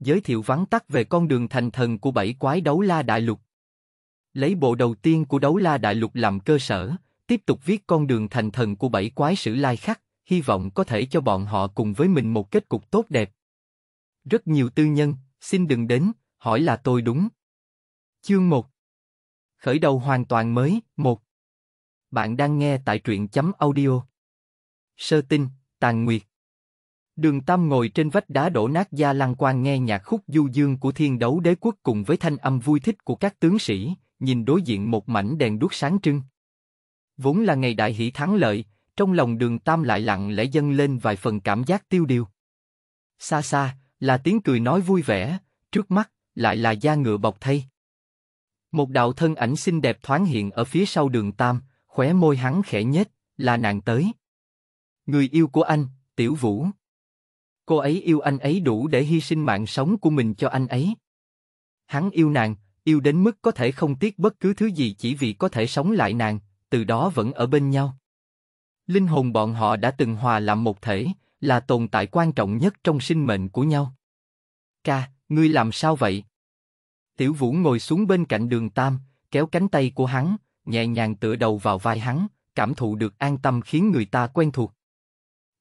giới thiệu vắn tắt về con đường thành thần của bảy quái đấu la đại lục. Lấy bộ đầu tiên của đấu la đại lục làm cơ sở, tiếp tục viết con đường thành thần của bảy quái sử lai khắc, hy vọng có thể cho bọn họ cùng với mình một kết cục tốt đẹp. Rất nhiều tư nhân, xin đừng đến, hỏi là tôi đúng. Chương 1 Khởi đầu hoàn toàn mới, 1 Bạn đang nghe tại truyện chấm audio. Sơ tin, Tàn Nguyệt Đường Tam ngồi trên vách đá đổ nát gia lăng quan nghe nhạc khúc du dương của thiên đấu đế quốc cùng với thanh âm vui thích của các tướng sĩ, nhìn đối diện một mảnh đèn đuốc sáng trưng. Vốn là ngày đại hỷ thắng lợi, trong lòng đường Tam lại lặng lẽ dâng lên vài phần cảm giác tiêu điều. Xa xa, là tiếng cười nói vui vẻ, trước mắt, lại là da ngựa bọc thay. Một đạo thân ảnh xinh đẹp thoáng hiện ở phía sau đường Tam, khóe môi hắn khẽ nhếch, là nàng tới. Người yêu của anh, Tiểu Vũ. Cô ấy yêu anh ấy đủ để hy sinh mạng sống của mình cho anh ấy. Hắn yêu nàng, yêu đến mức có thể không tiếc bất cứ thứ gì chỉ vì có thể sống lại nàng, từ đó vẫn ở bên nhau. Linh hồn bọn họ đã từng hòa làm một thể, là tồn tại quan trọng nhất trong sinh mệnh của nhau. Ca, ngươi làm sao vậy? Tiểu Vũ ngồi xuống bên cạnh đường Tam, kéo cánh tay của hắn, nhẹ nhàng tựa đầu vào vai hắn, cảm thụ được an tâm khiến người ta quen thuộc.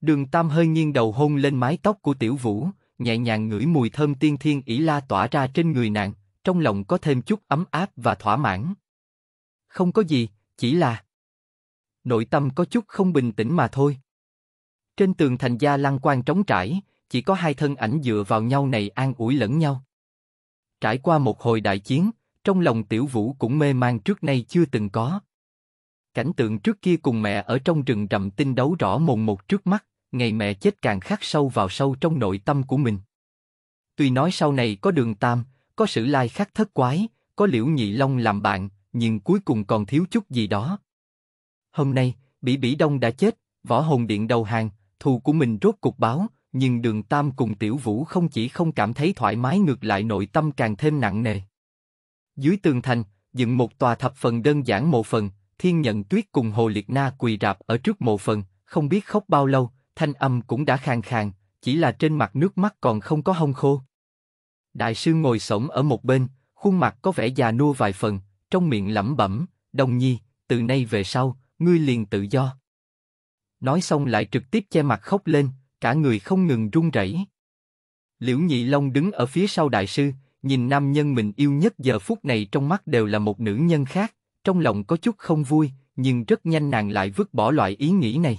Đường Tam hơi nghiêng đầu hôn lên mái tóc của Tiểu Vũ, nhẹ nhàng ngửi mùi thơm tiên thiên ỷ la tỏa ra trên người nàng, trong lòng có thêm chút ấm áp và thỏa mãn. Không có gì, chỉ là nội tâm có chút không bình tĩnh mà thôi. Trên tường thành gia lăng quan trống trải, chỉ có hai thân ảnh dựa vào nhau này an ủi lẫn nhau. Trải qua một hồi đại chiến, trong lòng Tiểu Vũ cũng mê man trước nay chưa từng có. Cảnh tượng trước kia cùng mẹ ở trong rừng rậm tinh đấu rõ mồn một trước mắt ngày mẹ chết càng khắc sâu vào sâu trong nội tâm của mình. Tuy nói sau này có đường tam, có sử lai khắc thất quái, có liễu nhị long làm bạn, nhưng cuối cùng còn thiếu chút gì đó. Hôm nay, Bỉ Bỉ Đông đã chết, võ hồn điện đầu hàng, thù của mình rốt cục báo, nhưng đường tam cùng tiểu vũ không chỉ không cảm thấy thoải mái ngược lại nội tâm càng thêm nặng nề. Dưới tường thành, dựng một tòa thập phần đơn giản mộ phần, thiên nhận tuyết cùng hồ liệt na quỳ rạp ở trước mộ phần, không biết khóc bao lâu, thanh âm cũng đã khàn khàn, chỉ là trên mặt nước mắt còn không có hông khô. Đại sư ngồi sổng ở một bên, khuôn mặt có vẻ già nua vài phần, trong miệng lẩm bẩm, đồng nhi, từ nay về sau, ngươi liền tự do. Nói xong lại trực tiếp che mặt khóc lên, cả người không ngừng run rẩy. Liễu Nhị Long đứng ở phía sau đại sư, nhìn nam nhân mình yêu nhất giờ phút này trong mắt đều là một nữ nhân khác, trong lòng có chút không vui, nhưng rất nhanh nàng lại vứt bỏ loại ý nghĩ này.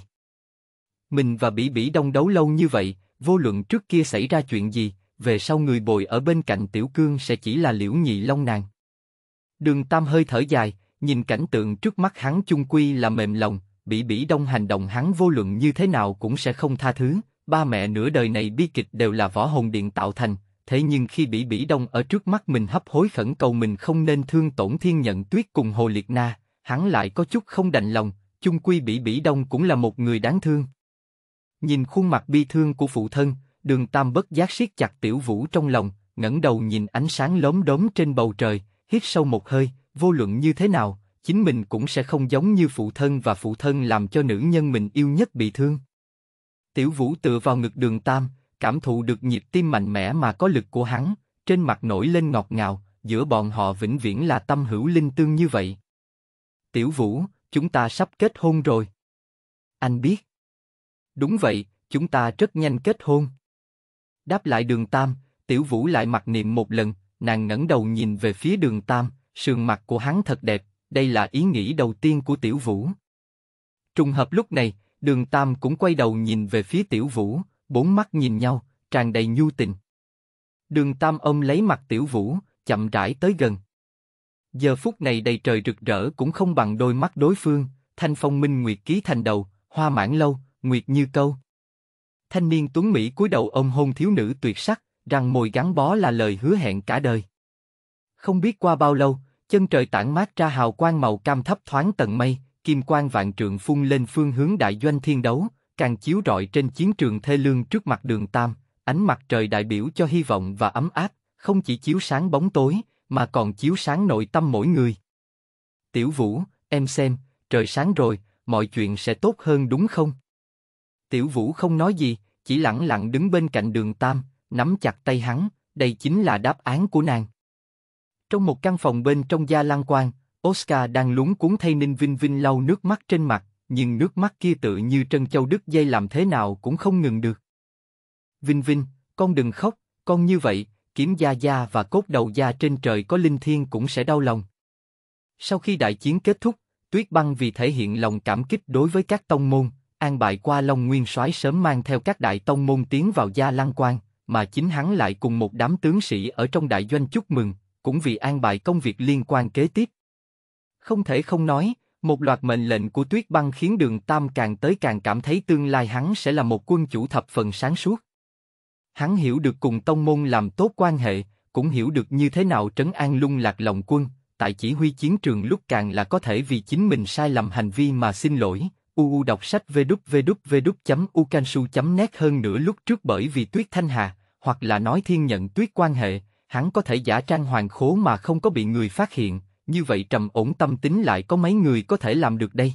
Mình và Bỉ Bỉ đông đấu lâu như vậy, vô luận trước kia xảy ra chuyện gì, về sau người bồi ở bên cạnh Tiểu Cương sẽ chỉ là Liễu Nhị Long nàng. Đường Tam hơi thở dài, nhìn cảnh tượng trước mắt hắn chung quy là mềm lòng, Bỉ Bỉ đông hành động hắn vô luận như thế nào cũng sẽ không tha thứ, ba mẹ nửa đời này bi kịch đều là võ hồn điện tạo thành, thế nhưng khi Bỉ Bỉ Đông ở trước mắt mình hấp hối khẩn cầu mình không nên thương tổn thiên nhận tuyết cùng Hồ Liệt Na, hắn lại có chút không đành lòng, chung quy Bỉ Bỉ Đông cũng là một người đáng thương. Nhìn khuôn mặt bi thương của phụ thân, đường tam bất giác siết chặt tiểu vũ trong lòng, ngẩng đầu nhìn ánh sáng lóm đốm trên bầu trời, hít sâu một hơi, vô luận như thế nào, chính mình cũng sẽ không giống như phụ thân và phụ thân làm cho nữ nhân mình yêu nhất bị thương. Tiểu vũ tựa vào ngực đường tam, cảm thụ được nhịp tim mạnh mẽ mà có lực của hắn, trên mặt nổi lên ngọt ngào, giữa bọn họ vĩnh viễn là tâm hữu linh tương như vậy. Tiểu vũ, chúng ta sắp kết hôn rồi. Anh biết. Đúng vậy, chúng ta rất nhanh kết hôn. Đáp lại đường Tam, Tiểu Vũ lại mặc niệm một lần, nàng ngẩng đầu nhìn về phía đường Tam, sườn mặt của hắn thật đẹp, đây là ý nghĩ đầu tiên của Tiểu Vũ. Trùng hợp lúc này, đường Tam cũng quay đầu nhìn về phía Tiểu Vũ, bốn mắt nhìn nhau, tràn đầy nhu tình. Đường Tam ôm lấy mặt Tiểu Vũ, chậm rãi tới gần. Giờ phút này đầy trời rực rỡ cũng không bằng đôi mắt đối phương, thanh phong minh nguyệt ký thành đầu, hoa mãn lâu, Nguyệt Như Câu. Thanh niên tuấn mỹ cúi đầu ôm hôn thiếu nữ tuyệt sắc, rằng môi gắn bó là lời hứa hẹn cả đời. Không biết qua bao lâu, chân trời tản mát ra hào quang màu cam thấp thoáng tầng mây, kim quang vạn trượng phun lên phương hướng đại doanh thiên đấu, càng chiếu rọi trên chiến trường thê lương trước mặt đường Tam, ánh mặt trời đại biểu cho hy vọng và ấm áp, không chỉ chiếu sáng bóng tối, mà còn chiếu sáng nội tâm mỗi người. Tiểu Vũ, em xem, trời sáng rồi, mọi chuyện sẽ tốt hơn đúng không? Tiểu Vũ không nói gì, chỉ lặng lặng đứng bên cạnh đường Tam, nắm chặt tay hắn, đây chính là đáp án của nàng. Trong một căn phòng bên trong gia lang quan, Oscar đang lúng cuốn thay Ninh Vinh Vinh lau nước mắt trên mặt, nhưng nước mắt kia tự như trân châu đứt dây làm thế nào cũng không ngừng được. Vinh Vinh, con đừng khóc, con như vậy, kiếm gia gia và cốt đầu gia trên trời có linh thiên cũng sẽ đau lòng. Sau khi đại chiến kết thúc, Tuyết Băng vì thể hiện lòng cảm kích đối với các tông môn, an bài qua Long Nguyên soái sớm mang theo các đại tông môn tiến vào Gia Lăng Quan, mà chính hắn lại cùng một đám tướng sĩ ở trong đại doanh chúc mừng, cũng vì an bài công việc liên quan kế tiếp. Không thể không nói, một loạt mệnh lệnh của Tuyết Băng khiến Đường Tam càng tới càng cảm thấy tương lai hắn sẽ là một quân chủ thập phần sáng suốt. Hắn hiểu được cùng tông môn làm tốt quan hệ, cũng hiểu được như thế nào trấn an lung lạc lòng quân, tại chỉ huy chiến trường lúc càng là có thể vì chính mình sai lầm hành vi mà xin lỗi, uu đọc sách www.ukansu.net hơn nửa lúc trước bởi vì Tuyết Thanh Hà, hoặc là nói thiên nhận tuyết quan hệ, hắn có thể giả trang hoàng khố mà không có bị người phát hiện, như vậy trầm ổn tâm tính lại có mấy người có thể làm được đây.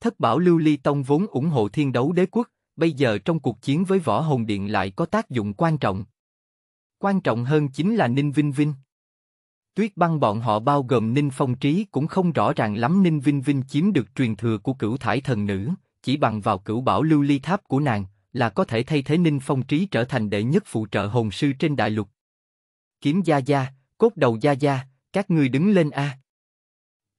Thất bảo Lưu Ly Tông vốn ủng hộ thiên đấu đế quốc, bây giờ trong cuộc chiến với võ hồn điện lại có tác dụng quan trọng. Quan trọng hơn chính là Ninh Vinh Vinh. Tuyết băng bọn họ bao gồm Ninh Phong Trí cũng không rõ ràng lắm Ninh Vinh Vinh chiếm được truyền thừa của cửu thải thần nữ, chỉ bằng vào cửu bảo lưu ly tháp của nàng là có thể thay thế Ninh Phong Trí trở thành đệ nhất phụ trợ hồn sư trên đại lục. Kiếm Gia Gia, cốt đầu Gia Gia, các ngươi đứng lên a.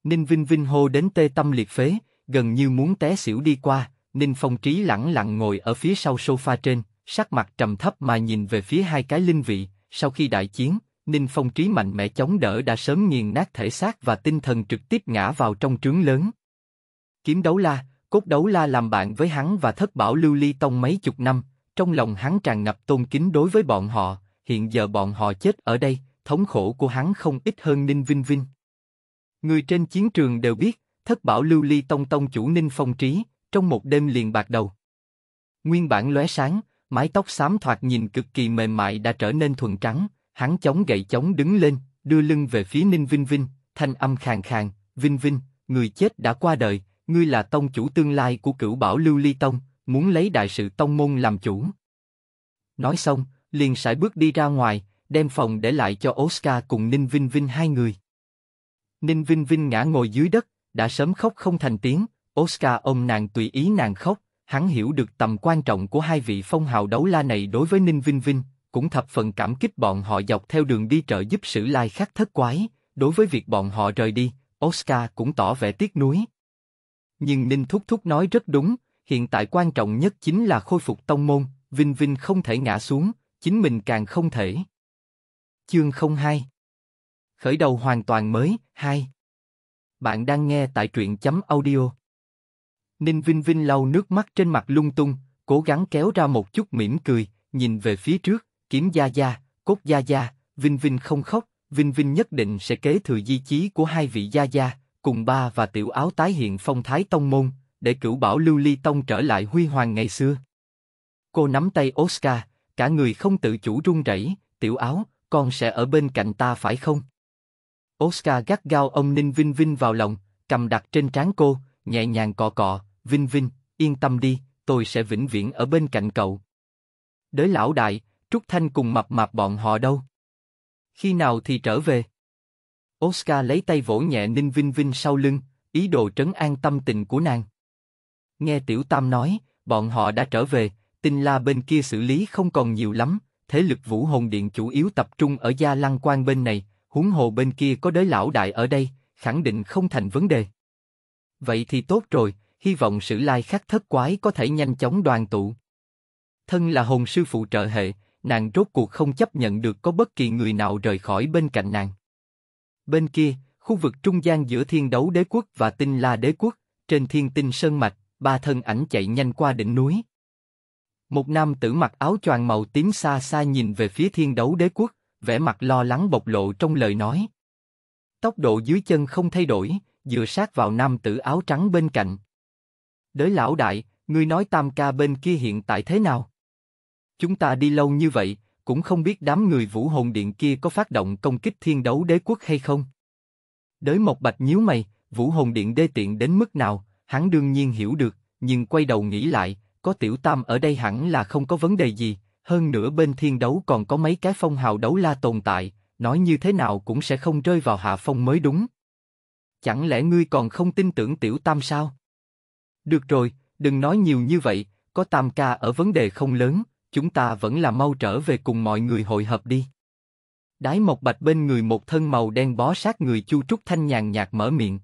Ninh Vinh Vinh hô đến tê tâm liệt phế, gần như muốn té xỉu đi qua, Ninh Phong Trí lẳng lặng ngồi ở phía sau sofa trên, sắc mặt trầm thấp mà nhìn về phía hai cái linh vị, sau khi đại chiến, Ninh Phong trí mạnh mẽ chống đỡ đã sớm nghiền nát thể xác và tinh thần trực tiếp ngã vào trong trướng lớn. Kiếm đấu la, cốt đấu la làm bạn với hắn và thất bảo lưu ly tông mấy chục năm, trong lòng hắn tràn ngập tôn kính đối với bọn họ, hiện giờ bọn họ chết ở đây, thống khổ của hắn không ít hơn Ninh Vinh Vinh. Người trên chiến trường đều biết, thất bảo lưu ly tông tông chủ Ninh Phong trí, trong một đêm liền bạc đầu. Nguyên bản lóe sáng, mái tóc xám thoạt nhìn cực kỳ mềm mại đã trở nên thuần trắng, hắn chống gậy chống đứng lên, đưa lưng về phía Ninh Vinh Vinh, thanh âm khàn khàn, Vinh Vinh, người chết đã qua đời, ngươi là tông chủ tương lai của cửu bảo lưu ly tông, muốn lấy đại sự tông môn làm chủ. Nói xong, liền sải bước đi ra ngoài, đem phòng để lại cho Oscar cùng Ninh Vinh Vinh hai người. Ninh Vinh Vinh ngã ngồi dưới đất, đã sớm khóc không thành tiếng, Oscar ôm nàng tùy ý nàng khóc, hắn hiểu được tầm quan trọng của hai vị phong hào đấu la này đối với Ninh Vinh Vinh, cũng thập phần cảm kích bọn họ dọc theo đường đi trợ giúp sử lai khắc thất quái, đối với việc bọn họ rời đi, Oscar cũng tỏ vẻ tiếc nuối. Nhưng Ninh Thúc Thúc nói rất đúng, hiện tại quan trọng nhất chính là khôi phục tông môn, Vinh Vinh không thể ngã xuống, chính mình càng không thể. Chương không hai Khởi đầu hoàn toàn mới, hai Bạn đang nghe tại truyện chấm audio. Ninh Vinh Vinh lau nước mắt trên mặt lung tung, cố gắng kéo ra một chút mỉm cười, nhìn về phía trước, kiếm gia gia, cốt gia gia, Vinh Vinh không khóc, Vinh Vinh nhất định sẽ kế thừa di chí của hai vị gia gia, cùng ba và tiểu áo tái hiện phong thái tông môn, để cửu bảo lưu ly tông trở lại huy hoàng ngày xưa. Cô nắm tay Oscar, cả người không tự chủ run rẩy, tiểu áo, con sẽ ở bên cạnh ta phải không? Oscar gắt gao ông Ninh Vinh Vinh vào lòng, cầm đặt trên trán cô, nhẹ nhàng cọ cọ, Vinh Vinh, yên tâm đi, tôi sẽ vĩnh viễn ở bên cạnh cậu. Đới lão đại, Trúc Thanh cùng mập mạp bọn họ đâu? Khi nào thì trở về? Oscar lấy tay vỗ nhẹ Ninh Vinh Vinh sau lưng, ý đồ trấn an tâm tình của nàng. Nghe Tiểu Tam nói, bọn họ đã trở về, tin la bên kia xử lý không còn nhiều lắm, thế lực vũ hồn điện chủ yếu tập trung ở gia lăng quan bên này, huống hồ bên kia có đới lão đại ở đây, khẳng định không thành vấn đề. Vậy thì tốt rồi, hy vọng sự lai khắc thất quái có thể nhanh chóng đoàn tụ. Thân là hồn sư phụ trợ hệ, nàng rốt cuộc không chấp nhận được có bất kỳ người nào rời khỏi bên cạnh nàng. Bên kia, khu vực trung gian giữa thiên đấu đế quốc và tinh la đế quốc, trên thiên tinh sơn mạch, ba thân ảnh chạy nhanh qua đỉnh núi. Một nam tử mặc áo choàng màu tím xa xa nhìn về phía thiên đấu đế quốc, vẻ mặt lo lắng bộc lộ trong lời nói. Tốc độ dưới chân không thay đổi, dựa sát vào nam tử áo trắng bên cạnh. Đới lão đại, ngươi nói tam ca bên kia hiện tại thế nào? Chúng ta đi lâu như vậy, cũng không biết đám người vũ hồn điện kia có phát động công kích thiên đấu đế quốc hay không. Đới Mộc Bạch nhíu mày, vũ hồn điện đê tiện đến mức nào, hắn đương nhiên hiểu được, nhưng quay đầu nghĩ lại, có tiểu tam ở đây hẳn là không có vấn đề gì, hơn nữa bên thiên đấu còn có mấy cái phong hào đấu la tồn tại, nói như thế nào cũng sẽ không rơi vào hạ phong mới đúng. Chẳng lẽ ngươi còn không tin tưởng tiểu tam sao? Được rồi, đừng nói nhiều như vậy, có tam ca ở vấn đề không lớn, chúng ta vẫn là mau trở về cùng mọi người hội hợp đi. Đái Mộc Bạch bên người một thân màu đen bó sát người Chu Trúc Thanh nhàn nhạt mở miệng.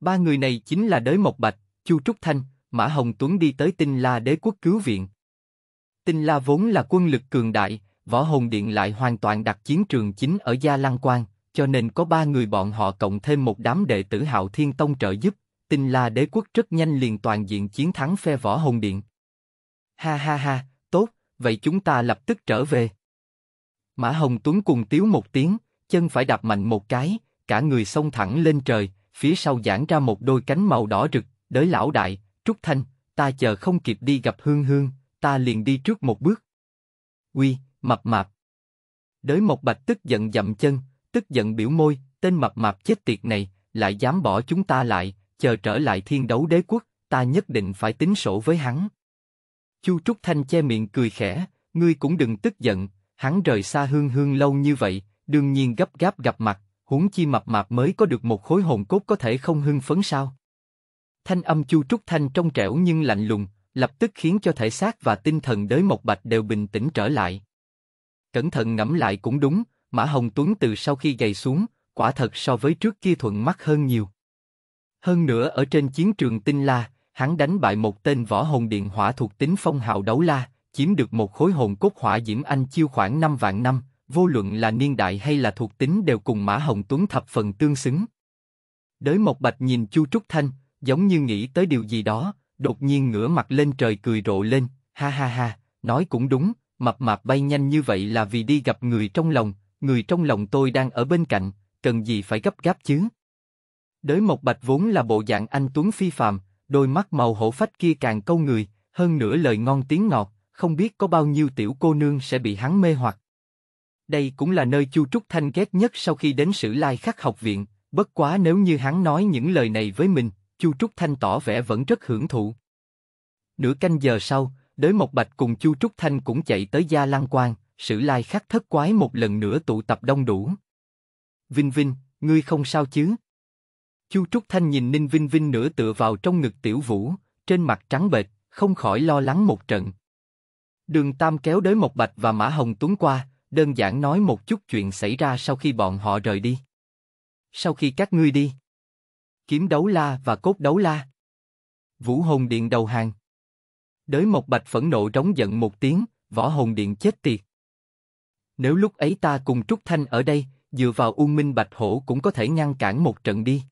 Ba người này chính là Đới Mộc Bạch, Chu Trúc Thanh, Mã Hồng Tuấn đi tới Tinh La Đế quốc cứu viện. Tinh La vốn là quân lực cường đại, võ hồn điện lại hoàn toàn đặt chiến trường chính ở Gia Lăng Quan, cho nên có ba người bọn họ cộng thêm một đám đệ tử Hạo Thiên Tông trợ giúp, Tinh La Đế quốc rất nhanh liền toàn diện chiến thắng phe võ hồn điện. Ha ha ha, vậy chúng ta lập tức trở về. Mã Hồng Tuấn cùng tiếu một tiếng, chân phải đạp mạnh một cái, cả người xông thẳng lên trời, phía sau giãn ra một đôi cánh màu đỏ rực, đới lão đại, Trúc Thanh, ta chờ không kịp đi gặp Hương Hương, ta liền đi trước một bước. Uy, mập mạp. Đới Mộc Bạch tức giận dậm chân, tức giận biểu môi, tên mập mạp chết tiệt này, lại dám bỏ chúng ta lại, chờ trở lại thiên đấu đế quốc, ta nhất định phải tính sổ với hắn. Chu Trúc Thanh che miệng cười khẽ, ngươi cũng đừng tức giận, hắn rời xa hương hương lâu như vậy, đương nhiên gấp gáp gặp mặt, huống chi mập mạp mới có được một khối hồn cốt có thể không hưng phấn sao? Thanh âm Chu Trúc Thanh trong trẻo nhưng lạnh lùng, lập tức khiến cho thể xác và tinh thần đới Mộc Bạch đều bình tĩnh trở lại. Cẩn thận ngẫm lại cũng đúng, Mã Hồng Tuấn từ sau khi gầy xuống, quả thật so với trước kia thuận mắt hơn nhiều. Hơn nữa ở trên chiến trường Tinh La, hắn đánh bại một tên võ hồn điện hỏa thuộc tính phong hào đấu la, chiếm được một khối hồn cốt hỏa diễm anh chiêu khoảng 5 vạn năm, vô luận là niên đại hay là thuộc tính đều cùng Mã Hồng Tuấn thập phần tương xứng. Đới Mộc Bạch nhìn Chu Trúc Thanh, giống như nghĩ tới điều gì đó, đột nhiên ngửa mặt lên trời cười rộ lên, ha ha ha, nói cũng đúng, mập mạp bay nhanh như vậy là vì đi gặp người trong lòng, người trong lòng tôi đang ở bên cạnh, cần gì phải gấp gáp chứ. Đới Mộc Bạch vốn là bộ dạng anh Tuấn phi phàm, đôi mắt màu hổ phách kia càng câu người, hơn nữa lời ngon tiếng ngọt, không biết có bao nhiêu tiểu cô nương sẽ bị hắn mê hoặc. Đây cũng là nơi Chu Trúc Thanh ghét nhất sau khi đến Sử Lai Khắc học viện, bất quá nếu như hắn nói những lời này với mình, Chu Trúc Thanh tỏ vẻ vẫn rất hưởng thụ. Nửa canh giờ sau, Đới Mộc Bạch cùng Chu Trúc Thanh cũng chạy tới Gia Lăng Quan, Sử Lai Khắc thất quái một lần nữa tụ tập đông đủ. Vinh Vinh, ngươi không sao chứ? Chu Trúc Thanh nhìn Ninh Vinh Vinh nửa tựa vào trong ngực Tiểu Vũ, trên mặt trắng bệch, không khỏi lo lắng một trận. Đường Tam kéo đới Mộc Bạch và Mã Hồng Tuấn qua, đơn giản nói một chút chuyện xảy ra sau khi bọn họ rời đi. Sau khi các ngươi đi, kiếm đấu la và cốt đấu la. Vũ Hồn Điện đầu hàng. Đới Mộc Bạch phẫn nộ trống giận một tiếng, võ hồn điện chết tiệt. Nếu lúc ấy ta cùng Trúc Thanh ở đây, dựa vào U Minh Bạch Hổ cũng có thể ngăn cản một trận đi.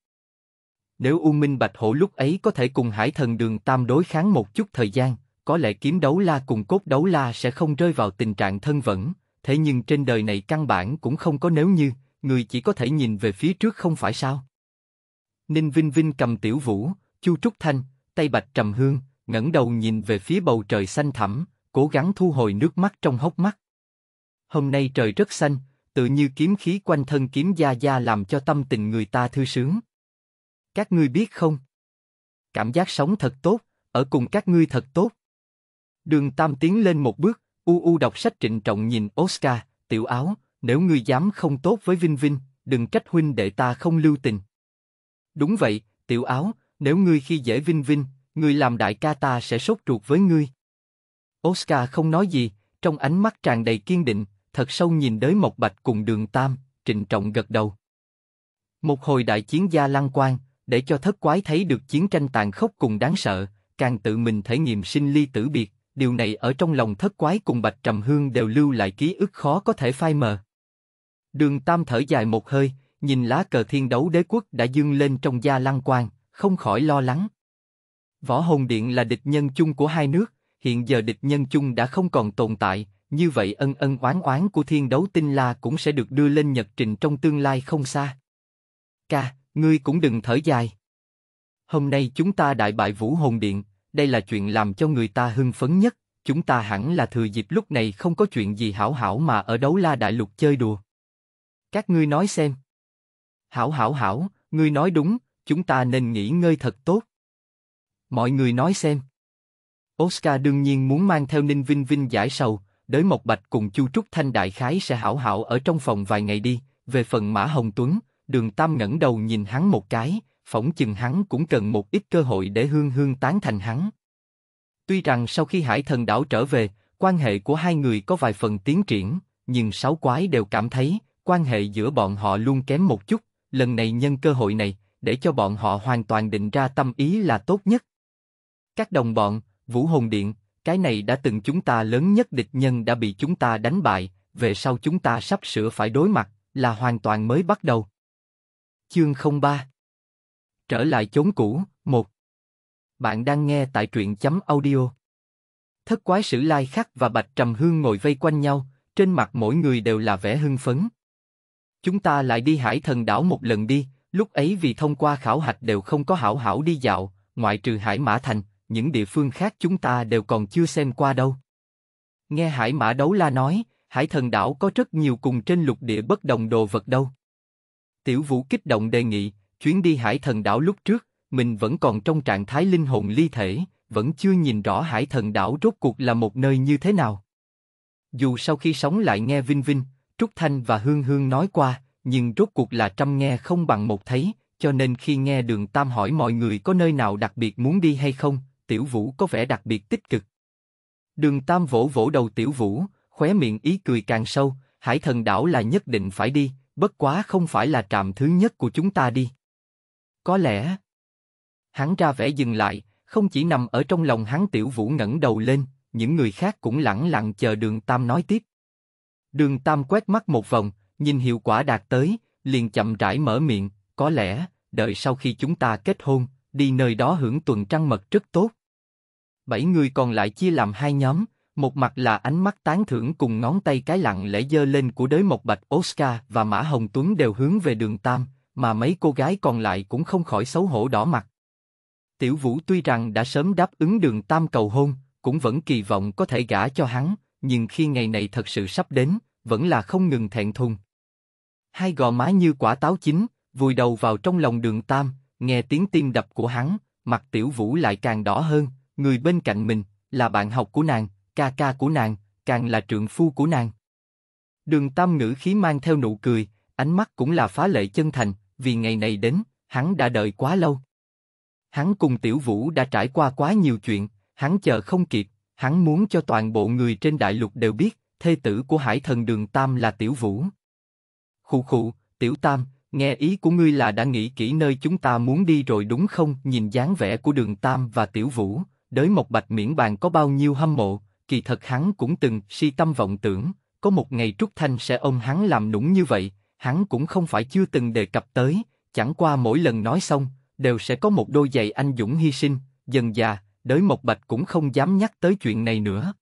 Nếu U Minh Bạch Hổ lúc ấy có thể cùng Hải Thần Đường Tam đối kháng một chút thời gian, có lẽ kiếm đấu la cùng cốt đấu la sẽ không rơi vào tình trạng thân vẫn, thế nhưng trên đời này căn bản cũng không có nếu như, người chỉ có thể nhìn về phía trước không phải sao. Ninh Vinh Vinh cầm tiểu vũ, Chu Trúc Thanh, tay bạch trầm hương, ngẩng đầu nhìn về phía bầu trời xanh thẳm, cố gắng thu hồi nước mắt trong hốc mắt. Hôm nay trời rất xanh, tự như kiếm khí quanh thân kiếm gia gia làm cho tâm tình người ta thư sướng. Các ngươi biết không? Cảm giác sống thật tốt, ở cùng các ngươi thật tốt. Đường Tam tiến lên một bước, u u đọc sách trịnh trọng nhìn Oscar, tiểu áo, nếu ngươi dám không tốt với Vinh Vinh, đừng trách huynh đệ ta không lưu tình. Đúng vậy, tiểu áo, nếu ngươi khi dễ Vinh Vinh, ngươi làm đại ca ta sẽ sốt ruột với ngươi. Oscar không nói gì, trong ánh mắt tràn đầy kiên định, thật sâu nhìn đới Mộc Bạch cùng đường Tam, trịnh trọng gật đầu. Một hồi đại chiến gia lăng quang, để cho thất quái thấy được chiến tranh tàn khốc cùng đáng sợ, càng tự mình thể nghiệm sinh ly tử biệt, điều này ở trong lòng thất quái cùng Bạch Trầm Hương đều lưu lại ký ức khó có thể phai mờ. Đường Tam thở dài một hơi, nhìn lá cờ thiên đấu đế quốc đã dương lên trong gia lăng quan, không khỏi lo lắng. Võ Hồn Điện là địch nhân chung của hai nước, hiện giờ địch nhân chung đã không còn tồn tại, như vậy ân ân oán oán của thiên đấu tinh la cũng sẽ được đưa lên nhật trình trong tương lai không xa. Ca, ngươi cũng đừng thở dài. Hôm nay chúng ta đại bại Vũ Hồn Điện, đây là chuyện làm cho người ta hưng phấn nhất, chúng ta hẳn là thừa dịp lúc này không có chuyện gì hảo hảo mà ở đấu la đại lục chơi đùa. Các ngươi nói xem. Hảo hảo hảo, ngươi nói đúng, chúng ta nên nghỉ ngơi thật tốt. Mọi người nói xem. Oscar đương nhiên muốn mang theo Ninh Vinh Vinh giải sầu, đới Mộc Bạch cùng Chu Trúc Thanh đại khái sẽ hảo hảo ở trong phòng vài ngày đi, về phần Mã Hồng Tuấn, Đường Tam ngẩng đầu nhìn hắn một cái, phỏng chừng hắn cũng cần một ít cơ hội để Hương Hương tán thành hắn. Tuy rằng sau khi Hải Thần Đảo trở về, quan hệ của hai người có vài phần tiến triển, nhưng sáu quái đều cảm thấy quan hệ giữa bọn họ luôn kém một chút. Lần này nhân cơ hội này, để cho bọn họ hoàn toàn định ra tâm ý là tốt nhất. Các đồng bọn, Vũ Hồn Điện, cái này đã từng chúng ta lớn nhất địch nhân đã bị chúng ta đánh bại, về sau chúng ta sắp sửa phải đối mặt, là hoàn toàn mới bắt đầu. Chương 03 Trở lại chốn cũ, một Bạn đang nghe tại truyện chấm audio. Thất quái sử lai khắc và bạch trầm hương ngồi vây quanh nhau, trên mặt mỗi người đều là vẻ hưng phấn. Chúng ta lại đi hải thần đảo một lần đi, lúc ấy vì thông qua khảo hạch đều không có hảo hảo đi dạo, ngoại trừ hải mã thành, những địa phương khác chúng ta đều còn chưa xem qua đâu. Nghe hải mã đấu la nói, hải thần đảo có rất nhiều cùng trên lục địa bất đồng đồ vật đâu Tiểu Vũ kích động đề nghị, chuyến đi Hải Thần Đảo lúc trước, mình vẫn còn trong trạng thái linh hồn ly thể, vẫn chưa nhìn rõ Hải Thần Đảo rốt cuộc là một nơi như thế nào. Dù sau khi sống lại nghe Vinh Vinh, Trúc Thanh và Hương Hương nói qua, nhưng rốt cuộc là trăm nghe không bằng một thấy, cho nên khi nghe Đường Tam hỏi mọi người có nơi nào đặc biệt muốn đi hay không, Tiểu Vũ có vẻ đặc biệt tích cực. Đường Tam vỗ vỗ đầu Tiểu Vũ, khóe miệng ý cười càng sâu, Hải Thần Đảo là nhất định phải đi, Bất quá không phải là trạm thứ nhất của chúng ta đi. Có lẽ... Hắn ra vẻ dừng lại, không chỉ nằm ở trong lòng hắn tiểu vũ ngẩng đầu lên, những người khác cũng lẳng lặng chờ đường Tam nói tiếp. Đường Tam quét mắt một vòng, nhìn hiệu quả đạt tới, liền chậm rãi mở miệng, có lẽ, đợi sau khi chúng ta kết hôn, đi nơi đó hưởng tuần trăng mật rất tốt. Bảy người còn lại chia làm hai nhóm, một mặt là ánh mắt tán thưởng cùng ngón tay cái lặng lẽ dơ lên của đới Mộc Bạch Oscar và Mã Hồng Tuấn đều hướng về đường Tam, mà mấy cô gái còn lại cũng không khỏi xấu hổ đỏ mặt. Tiểu Vũ tuy rằng đã sớm đáp ứng đường Tam cầu hôn, cũng vẫn kỳ vọng có thể gả cho hắn, nhưng khi ngày này thật sự sắp đến, vẫn là không ngừng thẹn thùng. Hai gò má như quả táo chín, vùi đầu vào trong lòng đường Tam, nghe tiếng tim đập của hắn, mặt Tiểu Vũ lại càng đỏ hơn, người bên cạnh mình, là bạn học của nàng, ca ca của nàng, càng là trượng phu của nàng. Đường Tam ngữ khí mang theo nụ cười, ánh mắt cũng là phá lệ chân thành, vì ngày này đến, hắn đã đợi quá lâu. Hắn cùng Tiểu Vũ đã trải qua quá nhiều chuyện, hắn chờ không kịp, hắn muốn cho toàn bộ người trên đại lục đều biết, thê tử của Hải Thần Đường Tam là Tiểu Vũ. Khụ khụ, Tiểu Tam, nghe ý của ngươi là đã nghĩ kỹ nơi chúng ta muốn đi rồi đúng không? Nhìn dáng vẻ của Đường Tam và Tiểu Vũ, đới Mộc Bạch miễn bàn có bao nhiêu hâm mộ, kỳ thật hắn cũng từng si tâm vọng tưởng, có một ngày Trúc Thanh sẽ ôm hắn làm nũng như vậy, hắn cũng không phải chưa từng đề cập tới, chẳng qua mỗi lần nói xong, đều sẽ có một đôi giày anh dũng hy sinh, dần già, đới Mộc Bạch cũng không dám nhắc tới chuyện này nữa.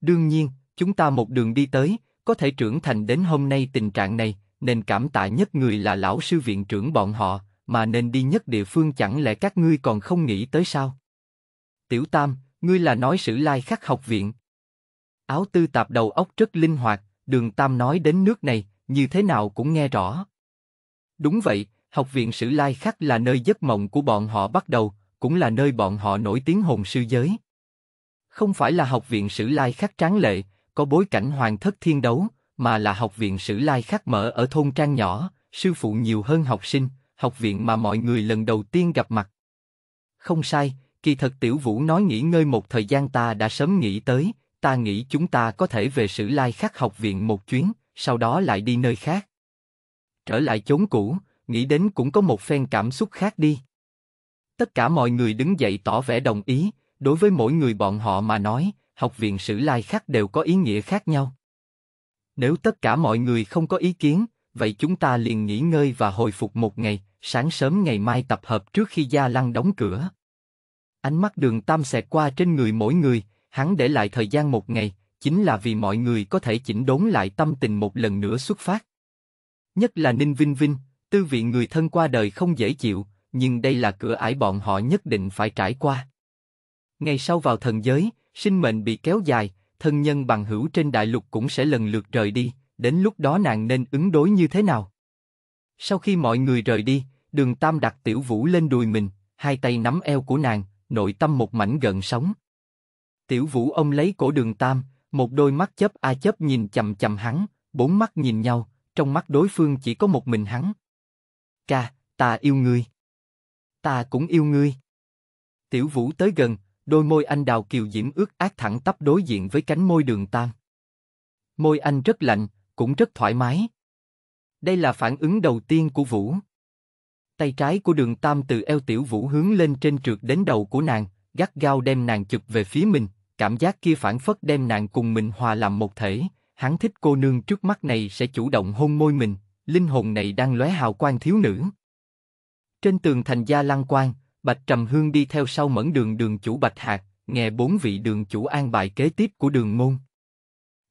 Đương nhiên, chúng ta một đường đi tới, có thể trưởng thành đến hôm nay tình trạng này, nên cảm tạ nhất người là lão sư viện trưởng bọn họ, mà nên đi nhất địa phương chẳng lẽ các ngươi còn không nghĩ tới sao? Tiểu Tam, Ngươi là nói sử lai khắc học viện. Áo tư tạp đầu óc rất linh hoạt, đường Tam nói đến nước này, như thế nào cũng nghe rõ. Đúng vậy, học viện sử lai khắc là nơi giấc mộng của bọn họ bắt đầu, cũng là nơi bọn họ nổi tiếng hồn sư giới. Không phải là học viện sử lai khắc tráng lệ, có bối cảnh hoàng thất thiên đấu, mà là học viện sử lai khắc mở ở thôn trang nhỏ, sư phụ nhiều hơn học sinh, học viện mà mọi người lần đầu tiên gặp mặt. Không sai, Kỳ thật Tiểu Vũ nói nghỉ ngơi một thời gian ta đã sớm nghĩ tới, ta nghĩ chúng ta có thể về sử lai khắc học viện một chuyến, sau đó lại đi nơi khác. Trở lại chốn cũ, nghĩ đến cũng có một phen cảm xúc khác đi. Tất cả mọi người đứng dậy tỏ vẻ đồng ý, đối với mỗi người bọn họ mà nói, học viện sử lai khắc đều có ý nghĩa khác nhau. Nếu tất cả mọi người không có ý kiến, vậy chúng ta liền nghỉ ngơi và hồi phục một ngày, sáng sớm ngày mai tập hợp trước khi Gia Lăng đóng cửa. Ánh mắt đường tam xẹt qua trên người mỗi người, hắn để lại thời gian một ngày, chính là vì mọi người có thể chỉnh đốn lại tâm tình một lần nữa xuất phát. Nhất là Ninh Vinh Vinh, tư vị người thân qua đời không dễ chịu, nhưng đây là cửa ải bọn họ nhất định phải trải qua. Ngày sau vào thần giới, sinh mệnh bị kéo dài, thân nhân bằng hữu trên đại lục cũng sẽ lần lượt rời đi, đến lúc đó nàng nên ứng đối như thế nào? Sau khi mọi người rời đi, đường Tam đặt tiểu vũ lên đùi mình, hai tay nắm eo của nàng, nội tâm một mảnh gần sóng. Tiểu Vũ ôm lấy cổ Đường Tam, một đôi mắt chớp a chớp nhìn chằm chằm hắn, bốn mắt nhìn nhau, trong mắt đối phương chỉ có một mình hắn. Ca, ta yêu ngươi. Ta cũng yêu ngươi. Tiểu Vũ tới gần, đôi môi anh đào kiều diễm ướt át thẳng tắp đối diện với cánh môi Đường Tam. Môi anh rất lạnh, cũng rất thoải mái. Đây là phản ứng đầu tiên của Vũ. Tay trái của đường tam từ eo tiểu vũ hướng lên trên trượt đến đầu của nàng, gắt gao đem nàng chụp về phía mình, cảm giác kia phản phất đem nàng cùng mình hòa làm một thể, hắn thích cô nương trước mắt này sẽ chủ động hôn môi mình, linh hồn này đang lóe hào quang thiếu nữ. Trên tường thành gia lăng quang, Bạch Trầm Hương đi theo sau mẫn đường đường chủ Bạch Hạc, nghe bốn vị đường chủ an bài kế tiếp của đường môn.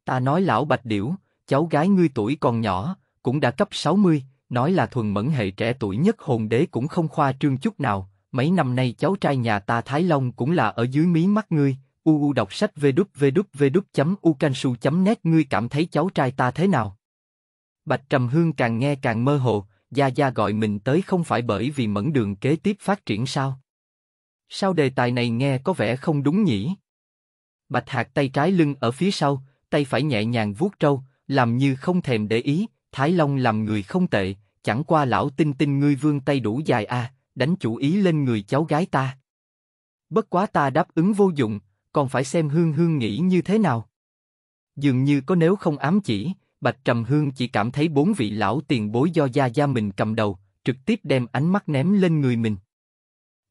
Ta nói lão Bạch Điểu, cháu gái ngươi tuổi còn nhỏ, cũng đã cấp 60, nói là thuần mẫn hệ trẻ tuổi nhất hồn đế cũng không khoa trương chút nào, mấy năm nay cháu trai nhà ta Thái Long cũng là ở dưới mí mắt ngươi, u u đọc sách www.ucansu.net ngươi cảm thấy cháu trai ta thế nào? Bạch Trầm Hương càng nghe càng mơ hồ, Gia Gia gọi mình tới không phải bởi vì mẫn đường kế tiếp phát triển sao? Sao đề tài này nghe có vẻ không đúng nhỉ? Bạch Hạc tay trái lưng ở phía sau, tay phải nhẹ nhàng vuốt trâu, làm như không thèm để ý, Thái Long làm người không tệ, chẳng qua lão tinh tinh ngươi vương tay đủ dài a, à, đánh chủ ý lên người cháu gái ta. Bất quá ta đáp ứng vô dụng, còn phải xem Hương Hương nghĩ như thế nào. Dường như có nếu không ám chỉ, Bạch Trầm Hương chỉ cảm thấy bốn vị lão tiền bối do gia gia mình cầm đầu, trực tiếp đem ánh mắt ném lên người mình.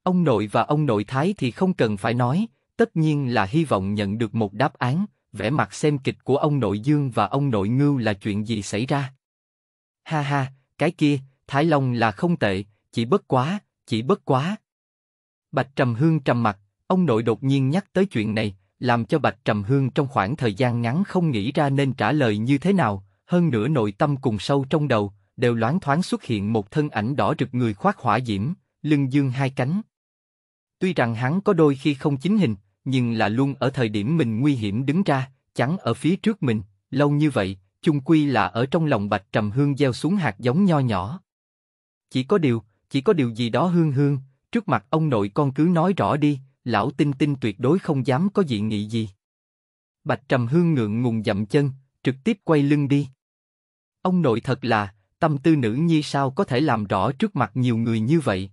Ông nội và ông nội thái thì không cần phải nói, tất nhiên là hy vọng nhận được một đáp án, vẻ mặt xem kịch của ông nội Dương và ông nội Ngưu là chuyện gì xảy ra. Ha ha, cái kia, Thái Long là không tệ, chỉ bất quá, chỉ bất quá. Bạch Trầm Hương trầm mặt, ông nội đột nhiên nhắc tới chuyện này, làm cho Bạch Trầm Hương trong khoảng thời gian ngắn không nghĩ ra nên trả lời như thế nào, hơn nữa nội tâm cùng sâu trong đầu, đều loáng thoáng xuất hiện một thân ảnh đỏ rực người khoác hỏa diễm, lưng dương hai cánh. Tuy rằng hắn có đôi khi không chính hình, nhưng là luôn ở thời điểm mình nguy hiểm đứng ra, chắn ở phía trước mình, lâu như vậy, chung quy là ở trong lòng Bạch Trầm Hương gieo xuống hạt giống nho nhỏ. Chỉ có điều, chỉ có điều gì đó Hương Hương, trước mặt ông nội con cứ nói rõ đi, lão Tinh Tinh tuyệt đối không dám có dị nghị gì. Bạch Trầm Hương ngượng ngùng dậm chân, trực tiếp quay lưng đi. Ông nội thật là, tâm tư nữ nhi sao có thể làm rõ trước mặt nhiều người như vậy.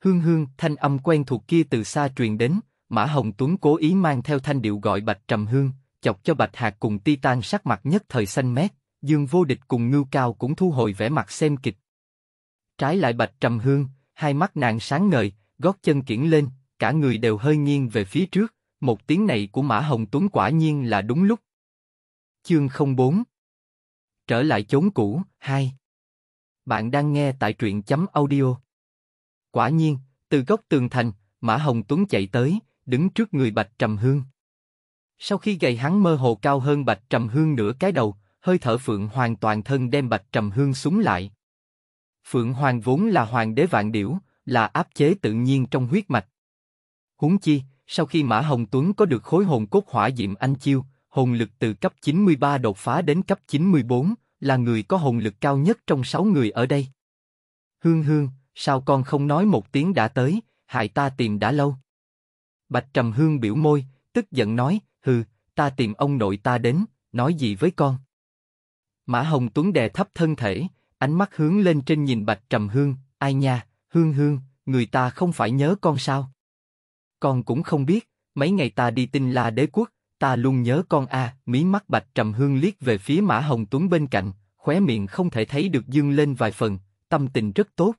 Hương hương, thanh âm quen thuộc kia từ xa truyền đến, Mã Hồng Tuấn cố ý mang theo thanh điệu gọi Bạch Trầm Hương, chọc cho Bạch Hạc cùng Titan sắc mặt nhất thời xanh mét, Dương Vô Địch cùng Ngưu Cao cũng thu hồi vẻ mặt xem kịch. Trái lại Bạch Trầm Hương, hai mắt nàng sáng ngời, gót chân kiển lên, cả người đều hơi nghiêng về phía trước, một tiếng này của Mã Hồng Tuấn quả nhiên là đúng lúc. Chương không bốn Trở lại chốn cũ, hai Bạn đang nghe tại truyện chấm audio. Quả nhiên, từ góc tường thành, Mã Hồng Tuấn chạy tới, đứng trước người Bạch Trầm Hương. Sau khi gầy hắn mơ hồ cao hơn Bạch Trầm Hương nửa cái đầu, hơi thở Phượng Hoàng toàn thân đem Bạch Trầm Hương súng lại. Phượng Hoàng vốn là hoàng đế vạn điểu, là áp chế tự nhiên trong huyết mạch. húng chi, sau khi Mã Hồng Tuấn có được khối hồn cốt hỏa diệm anh chiêu, hồn lực từ cấp 93 đột phá đến cấp 94, là người có hồn lực cao nhất trong sáu người ở đây. Hương Hương, sao con không nói một tiếng đã tới, hại ta tìm đã lâu. Bạch Trầm Hương biểu môi, tức giận nói, hừ, ta tìm ông nội ta đến, nói gì với con? Mã Hồng Tuấn đè thấp thân thể, ánh mắt hướng lên trên nhìn Bạch Trầm Hương, ai nha, Hương Hương, người ta không phải nhớ con sao? Con cũng không biết, mấy ngày ta đi tinh la đế quốc, ta luôn nhớ con a. À, mí mắt Bạch Trầm Hương liếc về phía Mã Hồng Tuấn bên cạnh, khóe miệng không thể thấy được dương lên vài phần, tâm tình rất tốt.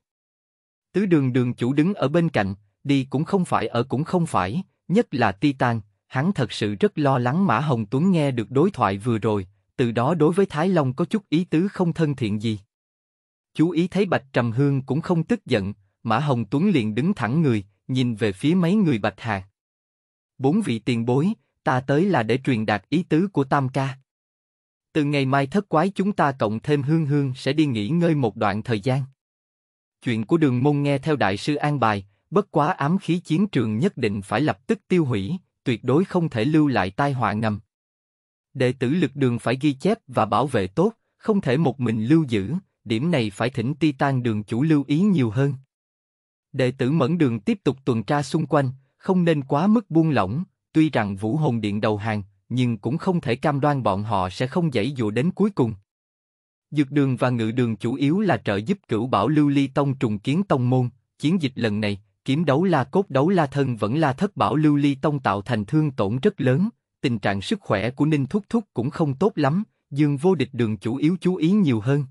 Tứ đường đường chủ đứng ở bên cạnh, đi cũng không phải ở cũng không phải, nhất là Titan, Hắn thật sự rất lo lắng Mã Hồng Tuấn nghe được đối thoại vừa rồi, từ đó đối với Thái Long có chút ý tứ không thân thiện gì. Chú ý thấy Bạch Trầm Hương cũng không tức giận, Mã Hồng Tuấn liền đứng thẳng người, nhìn về phía mấy người Bạch Hà. Bốn vị tiền bối, ta tới là để truyền đạt ý tứ của Tam Ca. Từ ngày mai thất quái chúng ta cộng thêm Hương Hương sẽ đi nghỉ ngơi một đoạn thời gian. Chuyện của đường môn nghe theo đại sư an bài, bất quá ám khí chiến trường nhất định phải lập tức tiêu hủy, tuyệt đối không thể lưu lại tai họa ngầm. Đệ tử lực đường phải ghi chép và bảo vệ tốt, không thể một mình lưu giữ, điểm này phải thỉnh Titan đường chủ lưu ý nhiều hơn. Đệ tử mẫn đường tiếp tục tuần tra xung quanh, không nên quá mức buông lỏng, tuy rằng vũ hồn điện đầu hàng, nhưng cũng không thể cam đoan bọn họ sẽ không dãy dụ đến cuối cùng. Dược đường và ngự đường chủ yếu là trợ giúp cửu bảo lưu ly tông trùng kiến tông môn, chiến dịch lần này, kiếm đấu la cốt đấu la thân vẫn là thất bảo lưu ly tông tạo thành thương tổn rất lớn, tình trạng sức khỏe của Ninh Thúc Thúc cũng không tốt lắm, dương vô địch đường chủ yếu chú ý nhiều hơn.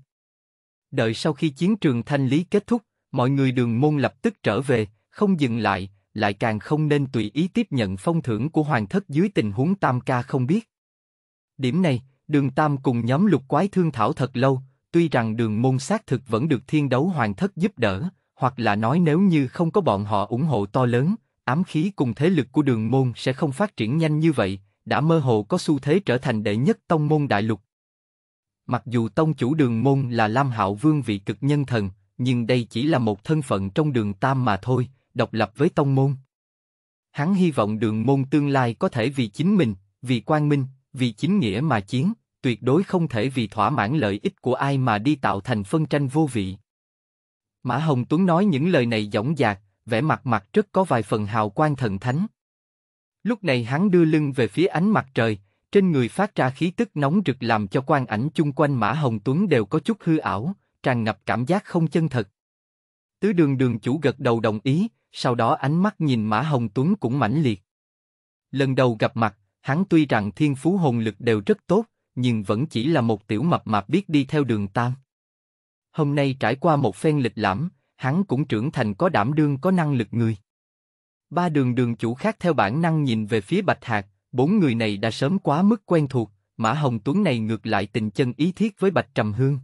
Đợi sau khi chiến trường thanh lý kết thúc, mọi người đường môn lập tức trở về, không dừng lại, lại càng không nên tùy ý tiếp nhận phong thưởng của hoàng thất dưới tình huống tam ca không biết. Điểm này, đường tam cùng nhóm lục quái thương thảo thật lâu, tuy rằng đường môn xác thực vẫn được thiên đấu hoàng thất giúp đỡ, hoặc là nói nếu như không có bọn họ ủng hộ to lớn, ám khí cùng thế lực của đường môn sẽ không phát triển nhanh như vậy, đã mơ hồ có xu thế trở thành đệ nhất tông môn đại lục. Mặc dù tông chủ đường môn là Lam Hạo Vương vị cực nhân thần, nhưng đây chỉ là một thân phận trong đường tam mà thôi, độc lập với tông môn. Hắn hy vọng đường môn tương lai có thể vì chính mình, vì quang minh, vì chính nghĩa mà chiến, tuyệt đối không thể vì thỏa mãn lợi ích của ai mà đi tạo thành phân tranh vô vị. Mã Hồng Tuấn nói những lời này dõng dạc, vẻ mặt mặt rất có vài phần hào quang thần thánh. Lúc này hắn đưa lưng về phía ánh mặt trời, trên người phát ra khí tức nóng rực làm cho quan ảnh chung quanh Mã Hồng Tuấn đều có chút hư ảo, tràn ngập cảm giác không chân thật. Tứ đường đường chủ gật đầu đồng ý, sau đó ánh mắt nhìn Mã Hồng Tuấn cũng mãnh liệt. Lần đầu gặp mặt, hắn tuy rằng thiên phú hồn lực đều rất tốt, nhưng vẫn chỉ là một tiểu mập mạp biết đi theo đường tam. Hôm nay trải qua một phen lịch lãm, hắn cũng trưởng thành có đảm đương có năng lực người. Ba đường đường chủ khác theo bản năng nhìn về phía Bạch Hạc, bốn người này đã sớm quá mức quen thuộc, Mã Hồng Tuấn này ngược lại tình chân ý thiết với Bạch Trầm Hương.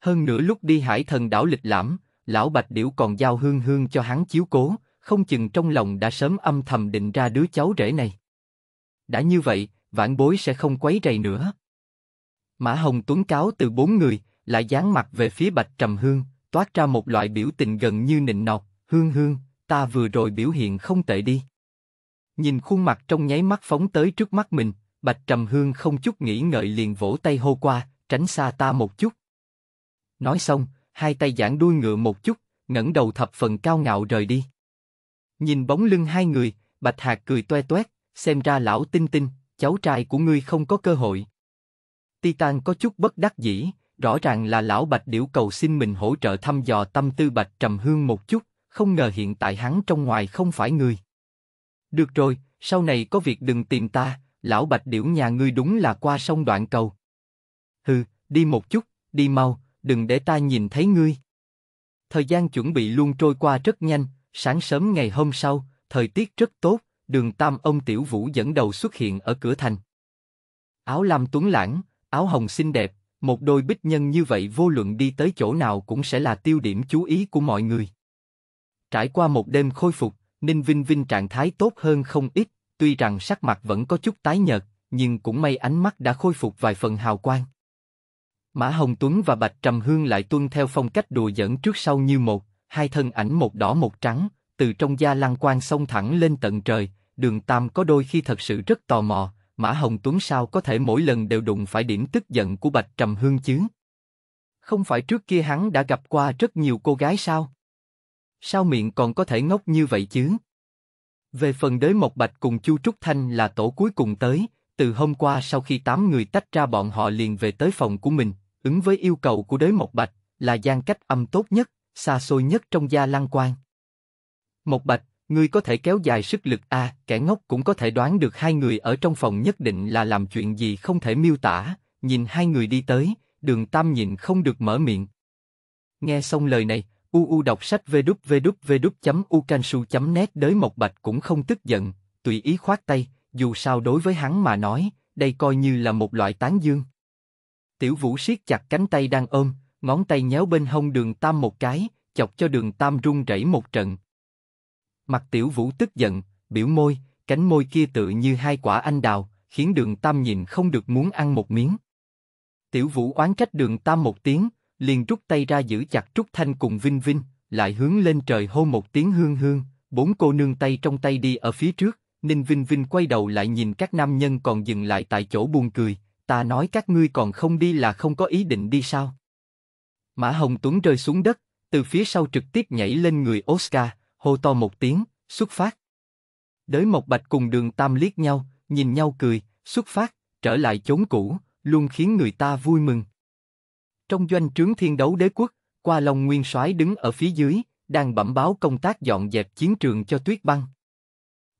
Hơn nữa lúc đi hải thần đảo lịch lãm, lão Bạch Điểu còn giao hương hương cho hắn chiếu cố, không chừng trong lòng đã sớm âm thầm định ra đứa cháu rể này. Đã như vậy, vãn bối sẽ không quấy rầy nữa. Mã Hồng Tuấn cáo từ bốn người, lại dán mặt về phía Bạch Trầm Hương, toát ra một loại biểu tình gần như nịnh nọt, "Hương Hương, ta vừa rồi biểu hiện không tệ đi." Nhìn khuôn mặt trong nháy mắt phóng tới trước mắt mình, Bạch Trầm Hương không chút nghĩ ngợi liền vỗ tay hô qua, "Tránh xa ta một chút." Nói xong, hai tay giãn đuôi ngựa một chút, ngẩng đầu thập phần cao ngạo rời đi. Nhìn bóng lưng hai người, Bạch Hạc cười toe toét, xem ra lão Tinh Tinh, cháu trai của ngươi không có cơ hội. Titan có chút bất đắc dĩ, rõ ràng là lão Bạch Điểu cầu xin mình hỗ trợ thăm dò tâm tư Bạch Trầm Hương một chút, không ngờ hiện tại hắn trong ngoài không phải người. Được rồi, sau này có việc đừng tìm ta, lão Bạch Điểu nhà ngươi đúng là qua sông đoạn cầu. Hừ, đi một chút, đi mau, đừng để ta nhìn thấy ngươi. Thời gian chuẩn bị luôn trôi qua rất nhanh, sáng sớm ngày hôm sau, thời tiết rất tốt, đường Tam ông Tiểu Vũ dẫn đầu xuất hiện ở cửa thành. Áo lam tuấn lãng, áo hồng xinh đẹp, một đôi bích nhân như vậy vô luận đi tới chỗ nào cũng sẽ là tiêu điểm chú ý của mọi người. Trải qua một đêm khôi phục, Ninh Vinh Vinh trạng thái tốt hơn không ít, tuy rằng sắc mặt vẫn có chút tái nhợt, nhưng cũng may ánh mắt đã khôi phục vài phần hào quang. Mã Hồng Tuấn và Bạch Trầm Hương lại tuân theo phong cách đùa giỡn trước sau như một, hai thân ảnh một đỏ một trắng, từ trong da lăng quang xông thẳng lên tận trời, đường Tam có đôi khi thật sự rất tò mò, Mã Hồng Tuấn sao có thể mỗi lần đều đụng phải điểm tức giận của Bạch Trầm Hương chứ? Không phải trước kia hắn đã gặp qua rất nhiều cô gái sao? Sao miệng còn có thể ngốc như vậy chứ? Về phần đới Mộc Bạch cùng Chu Trúc Thanh là tổ cuối cùng tới, từ hôm qua sau khi tám người tách ra bọn họ liền về tới phòng của mình, ứng với yêu cầu của đới Mộc Bạch là gian cách âm tốt nhất, xa xôi nhất trong gia lăng quan. Mộc Bạch, Ngươi có thể kéo dài sức lực a, à, kẻ ngốc cũng có thể đoán được hai người ở trong phòng nhất định là làm chuyện gì không thể miêu tả, nhìn hai người đi tới, đường tam nhìn không được mở miệng. Nghe xong lời này, U U đọc sách chấm www chấm net đới Mộc Bạch cũng không tức giận, tùy ý khoát tay, dù sao đối với hắn mà nói, đây coi như là một loại tán dương. Tiểu Vũ siết chặt cánh tay đang ôm, ngón tay nhéo bên hông Đường Tam một cái, chọc cho Đường Tam run rẩy một trận. Mặt tiểu vũ tức giận, biểu môi, cánh môi kia tự như hai quả anh đào, khiến đường tam nhìn không được muốn ăn một miếng. Tiểu vũ oán trách đường tam một tiếng, liền rút tay ra giữ chặt Trúc Thanh cùng Vinh Vinh, lại hướng lên trời hô một tiếng hương hương, bốn cô nương tay trong tay đi ở phía trước, Ninh Vinh Vinh quay đầu lại nhìn các nam nhân còn dừng lại tại chỗ buồn cười, ta nói các ngươi còn không đi là không có ý định đi sao. Mã Hồng Tuấn rơi xuống đất, từ phía sau trực tiếp nhảy lên người Oscar, hô to một tiếng, xuất phát. Đới Mộc Bạch cùng đường Tam liếc nhau, nhìn nhau cười, xuất phát, trở lại chốn cũ, luôn khiến người ta vui mừng. Trong doanh trướng thiên đấu đế quốc, qua Long Nguyên soái đứng ở phía dưới, đang bẩm báo công tác dọn dẹp chiến trường cho tuyết băng.